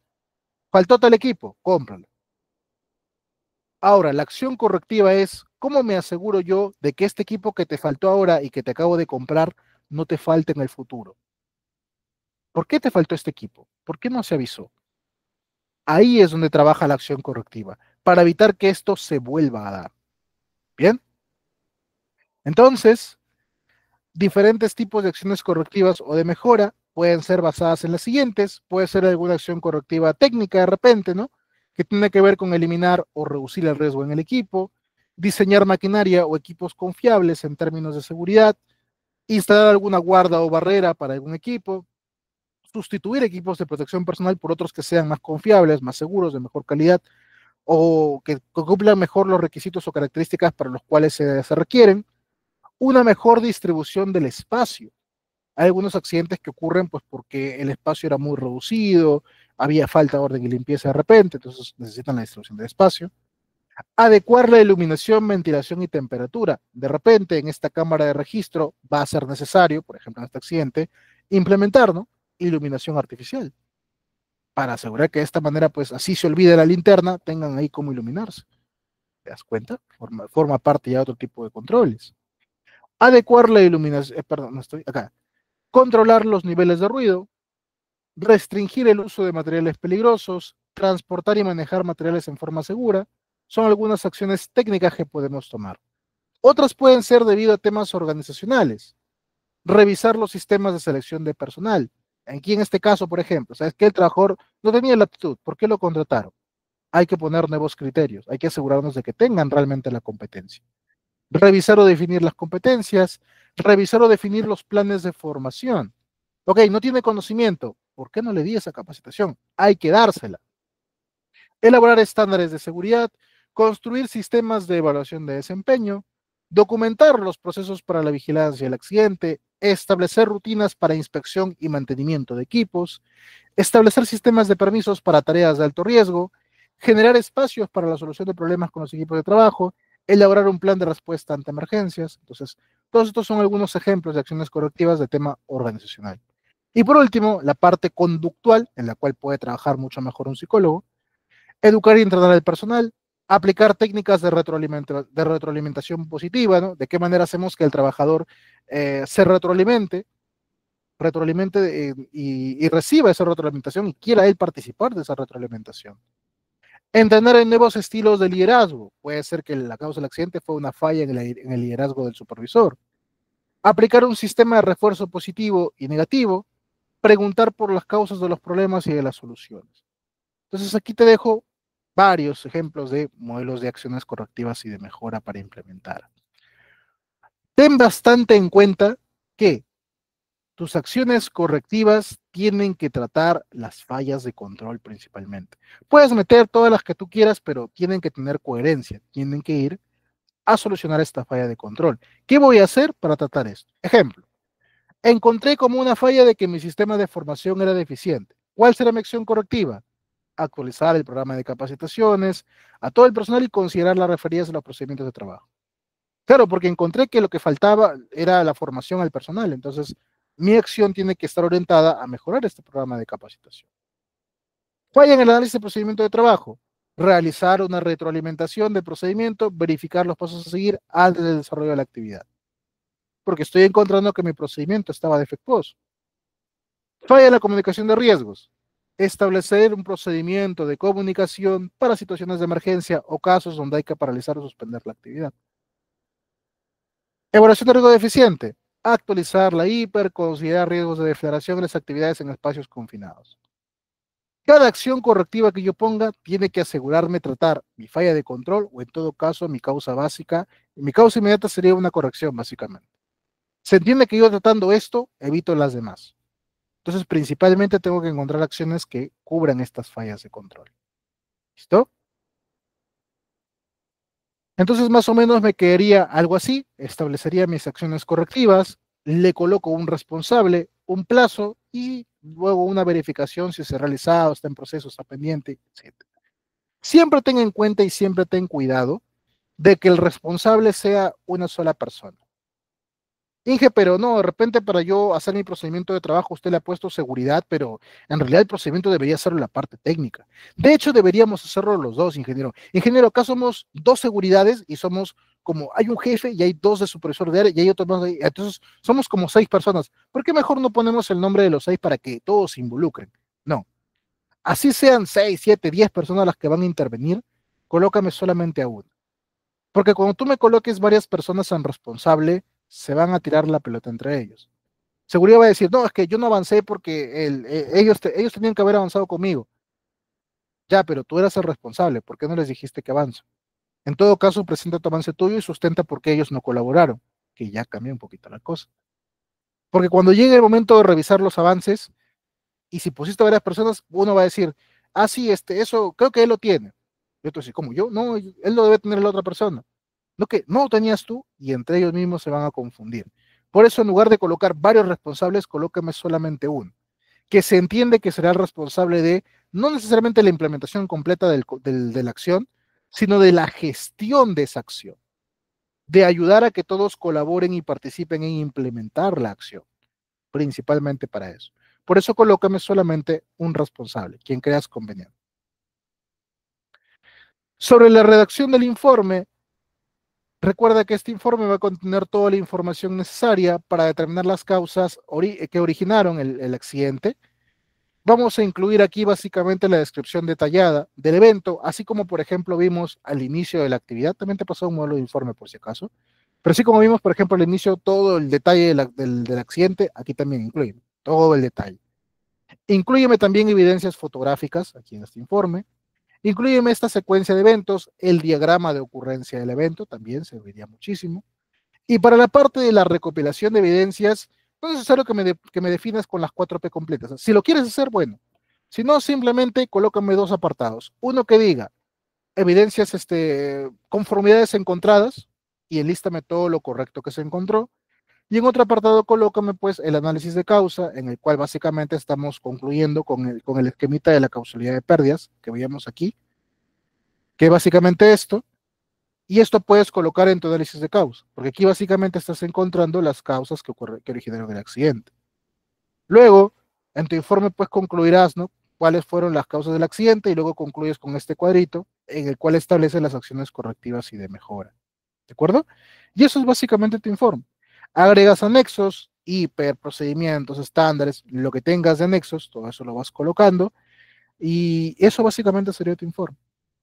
Faltó tal equipo, cómpralo. Ahora, la acción correctiva es, ¿cómo me aseguro yo de que este equipo que te faltó ahora y que te acabo de comprar no te falte en el futuro? ¿Por qué te faltó este equipo? ¿Por qué no se avisó? Ahí es donde trabaja la acción correctiva, para evitar que esto se vuelva a dar. ¿Bien? Entonces, diferentes tipos de acciones correctivas o de mejora pueden ser basadas en las siguientes, puede ser alguna acción correctiva técnica de repente, ¿no? Que tiene que ver con eliminar o reducir el riesgo en el equipo, diseñar maquinaria o equipos confiables en términos de seguridad, instalar alguna guarda o barrera para algún equipo, sustituir equipos de protección personal por otros que sean más confiables, más seguros, de mejor calidad o que cumplan mejor los requisitos o características para los cuales se, requieren, una mejor distribución del espacio, hay algunos accidentes que ocurren pues porque el espacio era muy reducido, había falta de orden y limpieza de repente, entonces necesitan la distribución del espacio. Adecuar la iluminación, ventilación y temperatura. De repente en esta cámara de registro va a ser necesario, por ejemplo en este accidente, implementar ¿no? iluminación artificial para asegurar que de esta manera pues así se olvide la linterna, tengan ahí cómo iluminarse. ¿Te das cuenta? Forma, forma parte ya de otro tipo de controles adecuar la iluminación, eh, perdón, no estoy acá, controlar los niveles de ruido, restringir el uso de materiales peligrosos, transportar y manejar materiales en forma segura, son algunas acciones técnicas que podemos tomar. Otras pueden ser debido a temas organizacionales, revisar los sistemas de selección de personal. Aquí en este caso, por ejemplo, sabes que el trabajador no tenía la aptitud, ¿por qué lo contrataron? Hay que poner nuevos criterios, hay que asegurarnos de que tengan realmente la competencia revisar o definir las competencias, revisar o definir los planes de formación. Ok, no tiene conocimiento, ¿por qué no le di esa capacitación? Hay que dársela. Elaborar estándares de seguridad, construir sistemas de evaluación de desempeño, documentar los procesos para la vigilancia del accidente, establecer rutinas para inspección y mantenimiento de equipos, establecer sistemas de permisos para tareas de alto riesgo, generar espacios para la solución de problemas con los equipos de trabajo, elaborar un plan de respuesta ante emergencias. Entonces, todos estos son algunos ejemplos de acciones correctivas de tema organizacional. Y por último, la parte conductual, en la cual puede trabajar mucho mejor un psicólogo, educar y entrenar al personal, aplicar técnicas de, retroalimentación, positiva, ¿no? De qué manera hacemos que el trabajador eh, se retroalimente, retroalimente eh, y, y, reciba esa retroalimentación y quiera él participar de esa retroalimentación. Entender en nuevos estilos de liderazgo. Puede ser que la causa del accidente fue una falla en el, en el liderazgo del supervisor. Aplicar un sistema de refuerzo positivo y negativo. Preguntar por las causas de los problemas y de las soluciones. Entonces aquí te dejo varios ejemplos de modelos de acciones correctivas y de mejora para implementar. Ten bastante en cuenta que tus acciones correctivas tienen que tratar las fallas de control principalmente. Puedes meter todas las que tú quieras, pero tienen que tener coherencia, tienen que ir a solucionar esta falla de control. ¿Qué voy a hacer para tratar esto? Ejemplo, encontré como una falla de que mi sistema de formación era deficiente. ¿Cuál será mi acción correctiva? Actualizar el programa de capacitaciones a todo el personal y considerar las referidas a los procedimientos de trabajo. Claro, porque encontré que lo que faltaba era la formación al personal, entonces mi acción tiene que estar orientada a mejorar este programa de capacitación. Falla en el análisis de procedimiento de trabajo. Realizar una retroalimentación del procedimiento, verificar los pasos a seguir antes del desarrollo de la actividad. Porque estoy encontrando que mi procedimiento estaba defectuoso. Falla en la comunicación de riesgos. Establecer un procedimiento de comunicación para situaciones de emergencia o casos donde hay que paralizar o suspender la actividad. Evaluación de riesgo deficiente actualizar la hiper, considerar riesgos de deflación en las actividades en espacios confinados. Cada acción correctiva que yo ponga tiene que asegurarme tratar mi falla de control o en todo caso mi causa básica. Mi causa inmediata sería una corrección básicamente. Se entiende que yo tratando esto evito las demás. Entonces principalmente tengo que encontrar acciones que cubran estas fallas de control. ¿Listo? Entonces, más o menos me quedaría algo así, establecería mis acciones correctivas, le coloco un responsable, un plazo y luego una verificación si se ha realizado, está en proceso, está pendiente, etc. Siempre ten en cuenta y siempre ten cuidado de que el responsable sea una sola persona. Inge, pero no, de repente para yo hacer mi procedimiento de trabajo usted le ha puesto seguridad, pero en realidad el procedimiento debería ser la parte técnica. De hecho, deberíamos hacerlo los dos, ingeniero. Ingeniero, acá somos dos seguridades y somos como hay un jefe y hay dos de supervisor de área y hay otro más. De, entonces, somos como seis personas. ¿Por qué mejor no ponemos el nombre de los seis para que todos se involucren? No. Así sean seis, siete, diez personas las que van a intervenir, colócame solamente a uno. Porque cuando tú me coloques varias personas en responsable, se van a tirar la pelota entre ellos. Seguridad va a decir, no, es que yo no avancé porque eh, ellos, ellos tenían que haber avanzado conmigo. Ya, pero tú eras el responsable, ¿por qué no les dijiste que avance? En todo caso, presenta tu avance tuyo y sustenta porque ellos no colaboraron, que ya cambia un poquito la cosa. Porque cuando llegue el momento de revisar los avances, y si pusiste a varias personas, uno va a decir, ah, sí, este, eso, creo que él lo tiene. Y otro dice, ¿cómo yo? No, él lo debe tener la otra persona no que no tenías tú y entre ellos mismos se van a confundir. Por eso en lugar de colocar varios responsables, colócame solamente uno, que se entiende que será el responsable de no necesariamente la implementación completa de la acción, sino de la gestión de esa acción, de ayudar a que todos colaboren y participen en implementar la acción, principalmente para eso. Por eso colócame solamente un responsable, quien creas conveniente. Sobre la redacción del informe, Recuerda que este informe va a contener toda la información necesaria para determinar las causas que originaron el, accidente. Vamos a incluir aquí básicamente la descripción detallada del evento, así como por ejemplo vimos al inicio de la actividad, también te pasó un modelo de informe por si acaso, pero así como vimos por ejemplo al inicio todo el detalle del, del accidente, aquí también incluye todo el detalle. Incluyeme también evidencias fotográficas aquí en este informe, Incluyeme esta secuencia de eventos, el diagrama de ocurrencia del evento también serviría muchísimo. Y para la parte de la recopilación de evidencias, no pues es necesario que me, definas con las 4P completas. Si lo quieres hacer, bueno. Si no, simplemente colócame dos apartados. Uno que diga evidencias, este, conformidades encontradas, y enlístame todo lo correcto que se encontró. Y en otro apartado colócame pues el análisis de causa, en el cual básicamente estamos concluyendo con el, con el esquemita de la causalidad de pérdidas que veíamos aquí, que básicamente esto, y esto puedes colocar en tu análisis de causa, porque aquí básicamente estás encontrando las causas que, que originaron el accidente. Luego, en tu informe pues concluirás, ¿no? cuáles fueron las causas del accidente y luego concluyes con este cuadrito en el cual establece las acciones correctivas y de mejora. ¿De acuerdo? Y eso es básicamente tu informe agregas anexos, hiper, procedimientos, estándares, lo que tengas de anexos, todo eso lo vas colocando, y eso básicamente sería tu informe.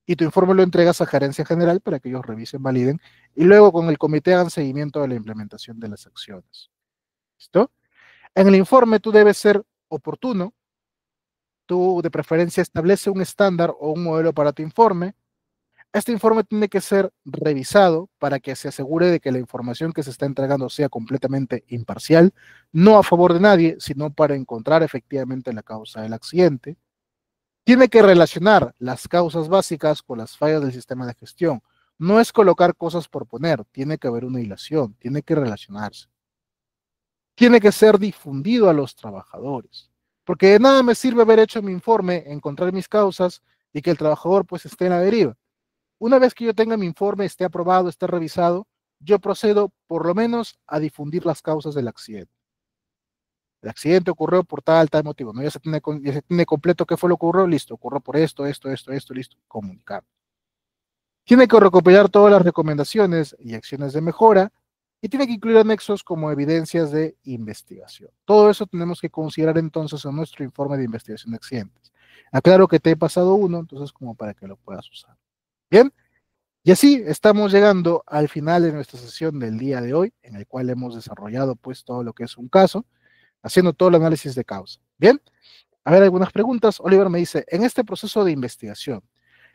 Y tu informe lo entregas a gerencia general para que ellos revisen, validen, y luego con el comité hagan seguimiento de la implementación de las acciones. ¿Listo? En el informe tú debes ser oportuno, tú de preferencia establece un estándar o un modelo para tu informe, este informe tiene que ser revisado para que se asegure de que la información que se está entregando sea completamente imparcial, no a favor de nadie, sino para encontrar efectivamente la causa del accidente. Tiene que relacionar las causas básicas con las fallas del sistema de gestión. No es colocar cosas por poner, tiene que haber una hilación, tiene que relacionarse. Tiene que ser difundido a los trabajadores, porque de nada me sirve haber hecho mi informe, encontrar mis causas y que el trabajador pues esté en la deriva una vez que yo tenga mi informe, esté aprobado, esté revisado, yo procedo por lo menos a difundir las causas del accidente. El accidente ocurrió por tal, tal motivo. ¿no? Ya, se tiene, completo qué fue lo que ocurrió, listo, ocurrió por esto, esto, esto, esto, listo, comunicar. Tiene que recopilar todas las recomendaciones y acciones de mejora y tiene que incluir anexos como evidencias de investigación. Todo eso tenemos que considerar entonces en nuestro informe de investigación de accidentes. Aclaro que te he pasado uno, entonces como para que lo puedas usar. Bien, y así estamos llegando al final de nuestra sesión del día de hoy, en el cual hemos desarrollado pues todo lo que es un caso, haciendo todo el análisis de causa. Bien, a ver algunas preguntas. Oliver me dice, en este proceso de investigación,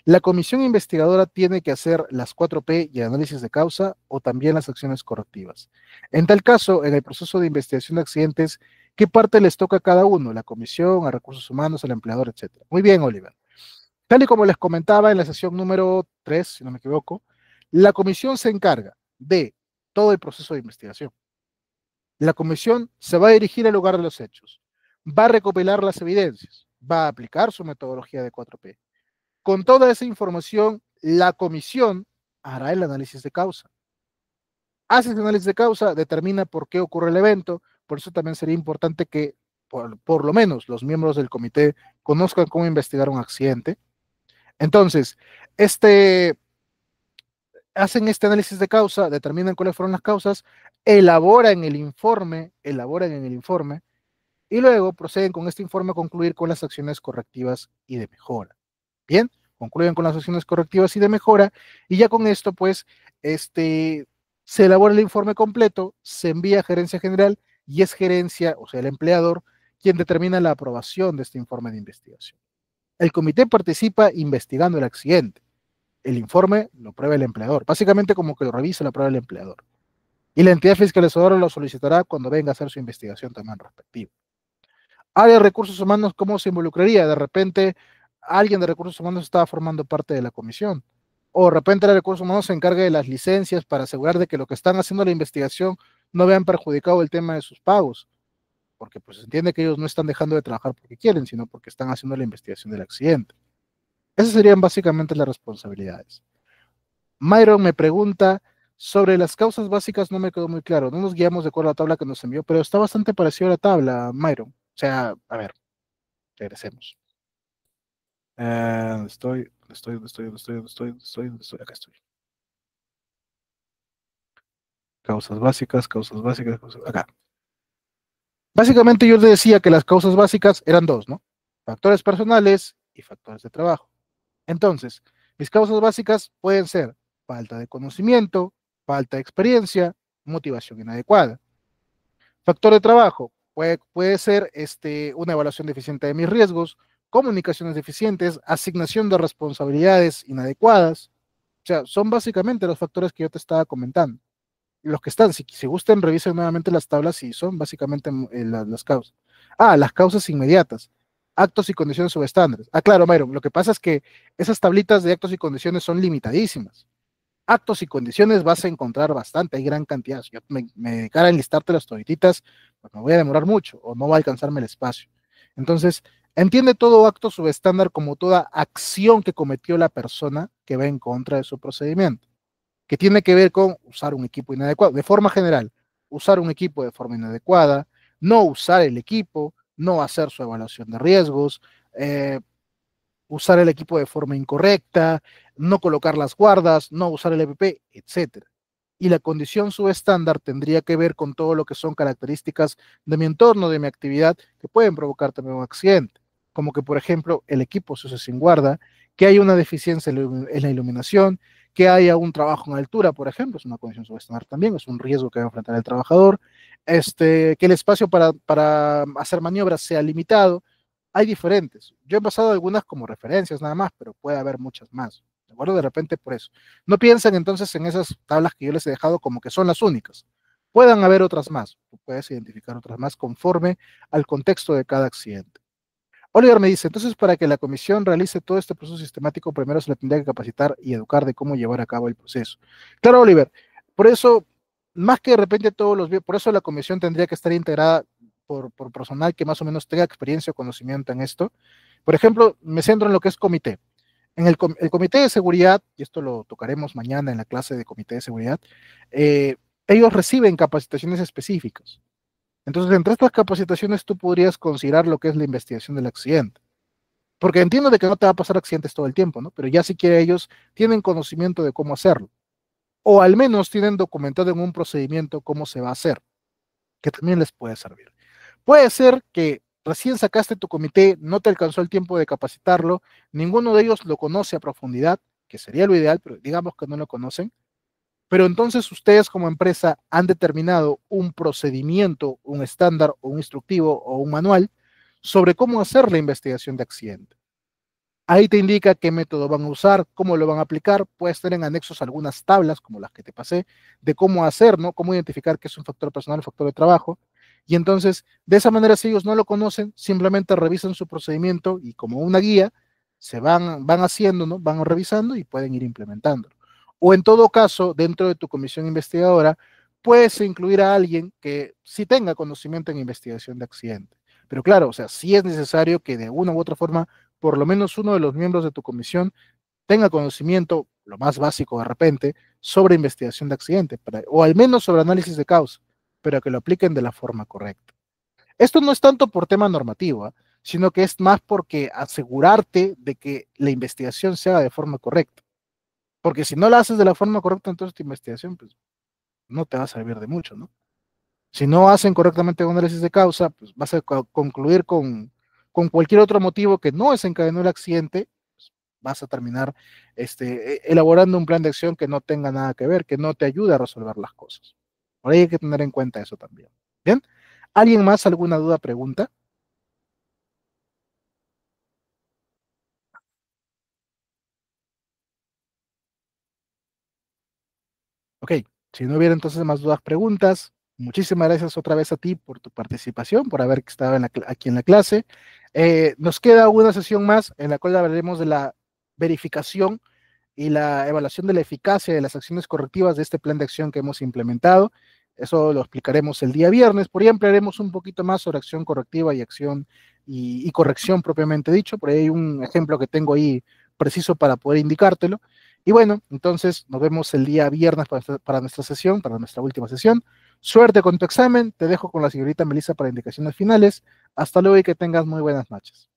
¿la comisión investigadora tiene que hacer las 4P y el análisis de causa o también las acciones correctivas? En tal caso, en el proceso de investigación de accidentes, ¿qué parte les toca a cada uno? ¿La comisión, a recursos humanos, al empleador, etcétera? Muy bien, Oliver. Tal y como les comentaba en la sesión número 3, si no me equivoco, la comisión se encarga de todo el proceso de investigación. La comisión se va a dirigir al lugar de los hechos, va a recopilar las evidencias, va a aplicar su metodología de 4P. Con toda esa información, la comisión hará el análisis de causa. Hace el análisis de causa, determina por qué ocurre el evento, por eso también sería importante que por lo menos los miembros del comité conozcan cómo investigar un accidente, entonces, este, hacen este análisis de causa, determinan cuáles fueron las causas, elaboran el informe, elaboran en el informe, y luego proceden con este informe a concluir con las acciones correctivas y de mejora. Bien, concluyen con las acciones correctivas y de mejora, y ya con esto, pues, este, se elabora el informe completo, se envía a gerencia general y es gerencia, o sea, el empleador, quien determina la aprobación de este informe de investigación. El comité participa investigando el accidente. El informe lo prueba el empleador. Básicamente como que lo revisa, la prueba el empleador. Y la entidad fiscalizadora lo solicitará cuando venga a hacer su investigación también respectiva. Área de recursos humanos, ¿cómo se involucraría? De repente alguien de recursos humanos estaba formando parte de la comisión. O de repente el recursos humanos se encarga de las licencias para asegurar de que lo que están haciendo la investigación no vean perjudicado el tema de sus pagos porque pues se entiende que ellos no están dejando de trabajar porque quieren, sino porque están haciendo la investigación del accidente. Esas serían básicamente las responsabilidades. Myron me pregunta, sobre las causas básicas no me quedó muy claro, no nos guiamos de acuerdo a la tabla que nos envió, pero está bastante parecido a la tabla, Myron. O sea, a ver, regresemos. Eh, estoy? estoy? estoy? estoy? estoy? estoy? estoy? Acá estoy. Causas básicas, causas básicas, acá. Básicamente yo les decía que las causas básicas eran dos, ¿no? Factores personales y factores de trabajo. Entonces, mis causas básicas pueden ser falta de conocimiento, falta de experiencia, motivación inadecuada. Factor de trabajo puede, puede ser este, una evaluación deficiente de mis riesgos, comunicaciones deficientes, asignación de responsabilidades inadecuadas. O sea, son básicamente los factores que yo te estaba comentando los que están, si, se revisen nuevamente las tablas y son básicamente mm, eh, las causas. Ah, las causas inmediatas, actos y condiciones subestándares. Ah, claro, Myron, lo que pasa es que esas tablitas de actos y condiciones son limitadísimas. Actos y condiciones vas a encontrar bastante, hay gran cantidad. Si yo me, me dedicara a enlistarte las todititas, pues me voy a demorar mucho o no va a alcanzarme el espacio. Entonces, entiende todo acto subestándar como toda acción que cometió la persona que va en contra de su procedimiento que tiene que ver con usar un equipo inadecuado, de forma general, usar un equipo de forma inadecuada, no usar el equipo, no hacer su evaluación de riesgos, eh, usar el equipo de forma incorrecta, no colocar las guardas, no usar el EPP, etc. Y la condición subestándar tendría que ver con todo lo que son características de mi entorno, de mi actividad, que pueden provocar también un accidente. Como que, por ejemplo, el equipo se usa sin guarda, que hay una deficiencia en la iluminación, que haya un trabajo en altura, por ejemplo, es una condición subestimar también, es un riesgo que va a enfrentar el trabajador, este, que el espacio para, hacer maniobras sea limitado. Hay diferentes. Yo he pasado algunas como referencias nada más, pero puede haber muchas más. ¿De acuerdo? De repente por eso. No piensen entonces en esas tablas que yo les he dejado como que son las únicas. Puedan haber otras más. puedes identificar otras más conforme al contexto de cada accidente. Oliver me dice, entonces para que la comisión realice todo este proceso sistemático, primero se le tendría que capacitar y educar de cómo llevar a cabo el proceso. Claro, Oliver, por eso, más que de repente todos los, por eso la comisión tendría que estar integrada por, por personal que más o menos tenga experiencia o conocimiento en esto. Por ejemplo, me centro en lo que es comité. En el, comité de seguridad, y esto lo tocaremos mañana en la clase de comité de seguridad, eh, ellos reciben capacitaciones específicas. Entonces, entre estas capacitaciones tú podrías considerar lo que es la investigación del accidente. Porque entiendo de que no te va a pasar accidentes todo el tiempo, ¿no? Pero ya siquiera ellos tienen conocimiento de cómo hacerlo. O al menos tienen documentado en un procedimiento cómo se va a hacer, que también les puede servir. Puede ser que recién sacaste tu comité, no te alcanzó el tiempo de capacitarlo, ninguno de ellos lo conoce a profundidad, que sería lo ideal, pero digamos que no lo conocen. Pero entonces ustedes como empresa han determinado un procedimiento, un estándar, o un instructivo o un manual sobre cómo hacer la investigación de accidente. Ahí te indica qué método van a usar, cómo lo van a aplicar. Puedes tener en anexos algunas tablas, como las que te pasé, de cómo hacer, ¿no? Cómo identificar qué es un factor personal, un factor de trabajo. Y entonces, de esa manera, si ellos no lo conocen, simplemente revisan su procedimiento y como una guía, se van, van haciendo, ¿no? Van revisando y pueden ir implementándolo. O en todo caso, dentro de tu comisión investigadora, puedes incluir a alguien que sí tenga conocimiento en investigación de accidente. Pero claro, o sea, sí es necesario que de una u otra forma, por lo menos uno de los miembros de tu comisión tenga conocimiento, lo más básico de repente, sobre investigación de accidente o al menos sobre análisis de causa, pero que lo apliquen de la forma correcta. Esto no es tanto por tema normativo, ¿eh? sino que es más porque asegurarte de que la investigación se haga de forma correcta. Porque si no la haces de la forma correcta, entonces tu investigación pues, no te va a servir de mucho, ¿no? Si no hacen correctamente un análisis de causa, pues vas a concluir con, cualquier otro motivo que no desencadenó el accidente, pues, vas a terminar este, e-, elaborando un plan de acción que no tenga nada que ver, que no te ayude a resolver las cosas. Por ahí hay que tener en cuenta eso también. ¿Bien? ¿Alguien más alguna duda, pregunta? Ok, si no hubiera entonces más dudas, preguntas, muchísimas gracias otra vez a ti por tu participación, por haber estado aquí en la clase. Eh, nos queda una sesión más en la cual hablaremos de la verificación y la evaluación de la eficacia de las acciones correctivas de este plan de acción que hemos implementado. Eso lo explicaremos el día viernes. Por ahí ampliaremos un poquito más sobre acción correctiva y acción y, y corrección propiamente dicho. Por ahí hay un ejemplo que tengo ahí preciso para poder indicártelo. Y bueno, entonces nos vemos el día viernes para nuestra, sesión, para nuestra última sesión. Suerte con tu examen, te dejo con la señorita Melissa para indicaciones finales. Hasta luego y que tengas muy buenas noches.